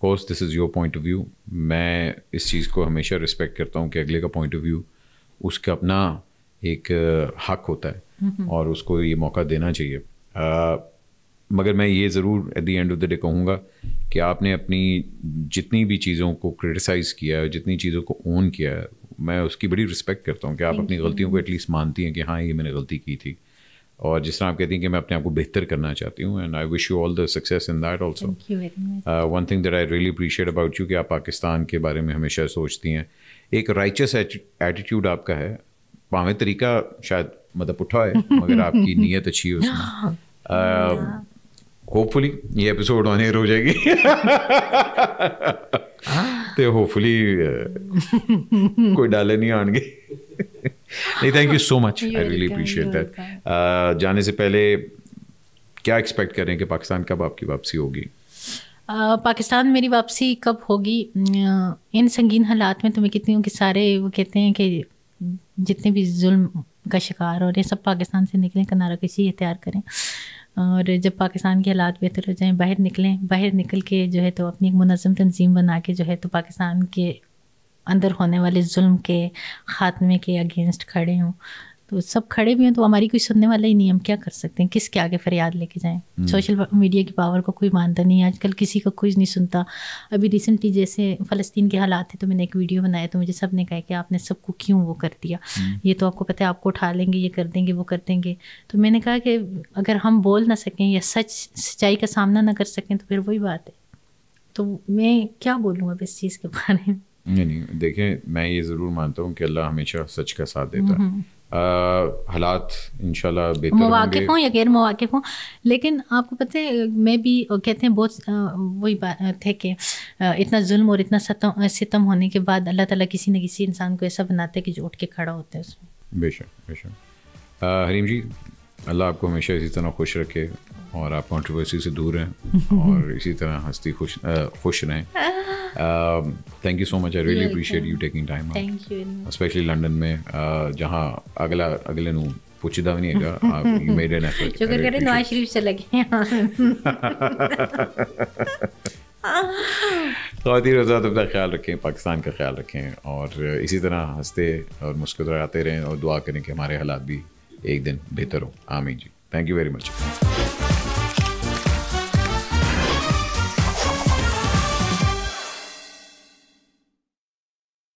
course this is your point of view मैं इस चीज़ को हमेशा रिस्पेक्ट करता हूँ कि अगले का पॉइंट ऑफ व्यू उसका अपना एक हक होता है और उसको ये मौका देना चाहिए आ, मगर मैं ये ज़रूर at the end of the day कहूँगा कि आपने अपनी जितनी भी चीज़ों को क्रिटिसाइज़ किया है जितनी चीज़ों को ओन किया है मैं उसकी बड़ी रिस्पेक्ट करता हूँ कि आप अपनी गलतियों को एटलीस्ट मानती हैं कि हाँ ये मैंने गलती की थी और जिस तरह आप कहती हैं कि मैं अपने आप को बेहतर करना चाहती हूँ and I wish you all the success in that also one thing that I really appreciate about you कि आप पाकिस्तान के बारे में हमेशा सोचती हैं एक राइचस एटीट्यूड आपका है भावें तरीका शायद मतलब पुठा है मगर आपकी *laughs* नीयत अच्छी है उसमें होपफुली हाँ। ये एपिसोड ऑन एयर हो जाएगी तो होपफुली कोई डाले नहीं आएंगे नहीं thank you so much I really appreciate that जाने से पहले क्या एक्सपेक्ट करें कि पाकिस्तान कब आपकी वापसी होगी पाकिस्तान मेरी वापसी कब होगी इन संगीन हालात में तो मैं हूँ कि सारे वो कहते हैं कि जितने भी जुल्म का शिकार हो रहे हैं सब पाकिस्तान से निकलें किनारा किसी तैयार करें और जब पाकिस्तान के हालात बेहतर हो जाएं बाहर निकलें बाहर निकल के जो है तो अपनी एक मनजम तंजीम बना के जो है तो पाकिस्तान के अंदर होने वाले जुल्म के ख़ात्मे के अगेंस्ट खड़े हों तो सब खड़े भी हैं तो हमारी कोई सुनने वाला ही नहीं हम क्या कर सकते हैं किसके आगे फरियाद लेके जाएं हम्म। सोशल मीडिया की पावर को कोई मानता नहीं है आजकल किसी को कुछ नहीं सुनता अभी रिसेंटली जैसे फ़लस्तीन के हालात थे तो मैंने एक वीडियो बनाया तो मुझे सब ने कहा कि आपने सबको क्यों वो कर दिया हम्म। ये तो आपको पता है आपको उठा लेंगे ये कर देंगे वो कर देंगे तो मैंने कहा कि अगर हम बोल ना सकें या सच सच्चाई का सामना ना कर सकें तो फिर वही बात है तो मैं क्या बोलूँ अब इस चीज़ के बारे में नहीं नहीं देखिए मैं ये ज़रूर मानता हूँ कि अल्लाह हमेशा सच का साथ देता है हम्म, हालात इन बेहतर हों या गैर मवाकिफ़ हों लेकिन आपको पता है मैं भी कहते हैं बहुत वही बात है कि इतना जुल्म और इतना सतम सितम होने के बाद अल्लाह ताला किसी न किसी इंसान को ऐसा बनाता है कि जो उठ के खड़ा होता है उसमें बेशक बेशक हरीम जी अल्लाह आपको हमेशा इसी तरह खुश रखे और आप कंट्रोवर्सी से दूर रहें *laughs* और इसी तरह हंसती खुश खुश रहें thank you so much I really appreciate you taking time specially London में जहाँ अगला अगले नू पूछदा भी नहीं है आप मेड एन एफर्ट शुक्र करें नवाज शरीफ से लगे खातिन रजा अपना ख्याल रखें पाकिस्तान का ख्याल रखें और इसी तरह हंसते और मुस्कुराते रहें और दुआ करें कि हमारे हालात भी एक दिन बेहतर हों आमीन जी थैंक यू वेरी मच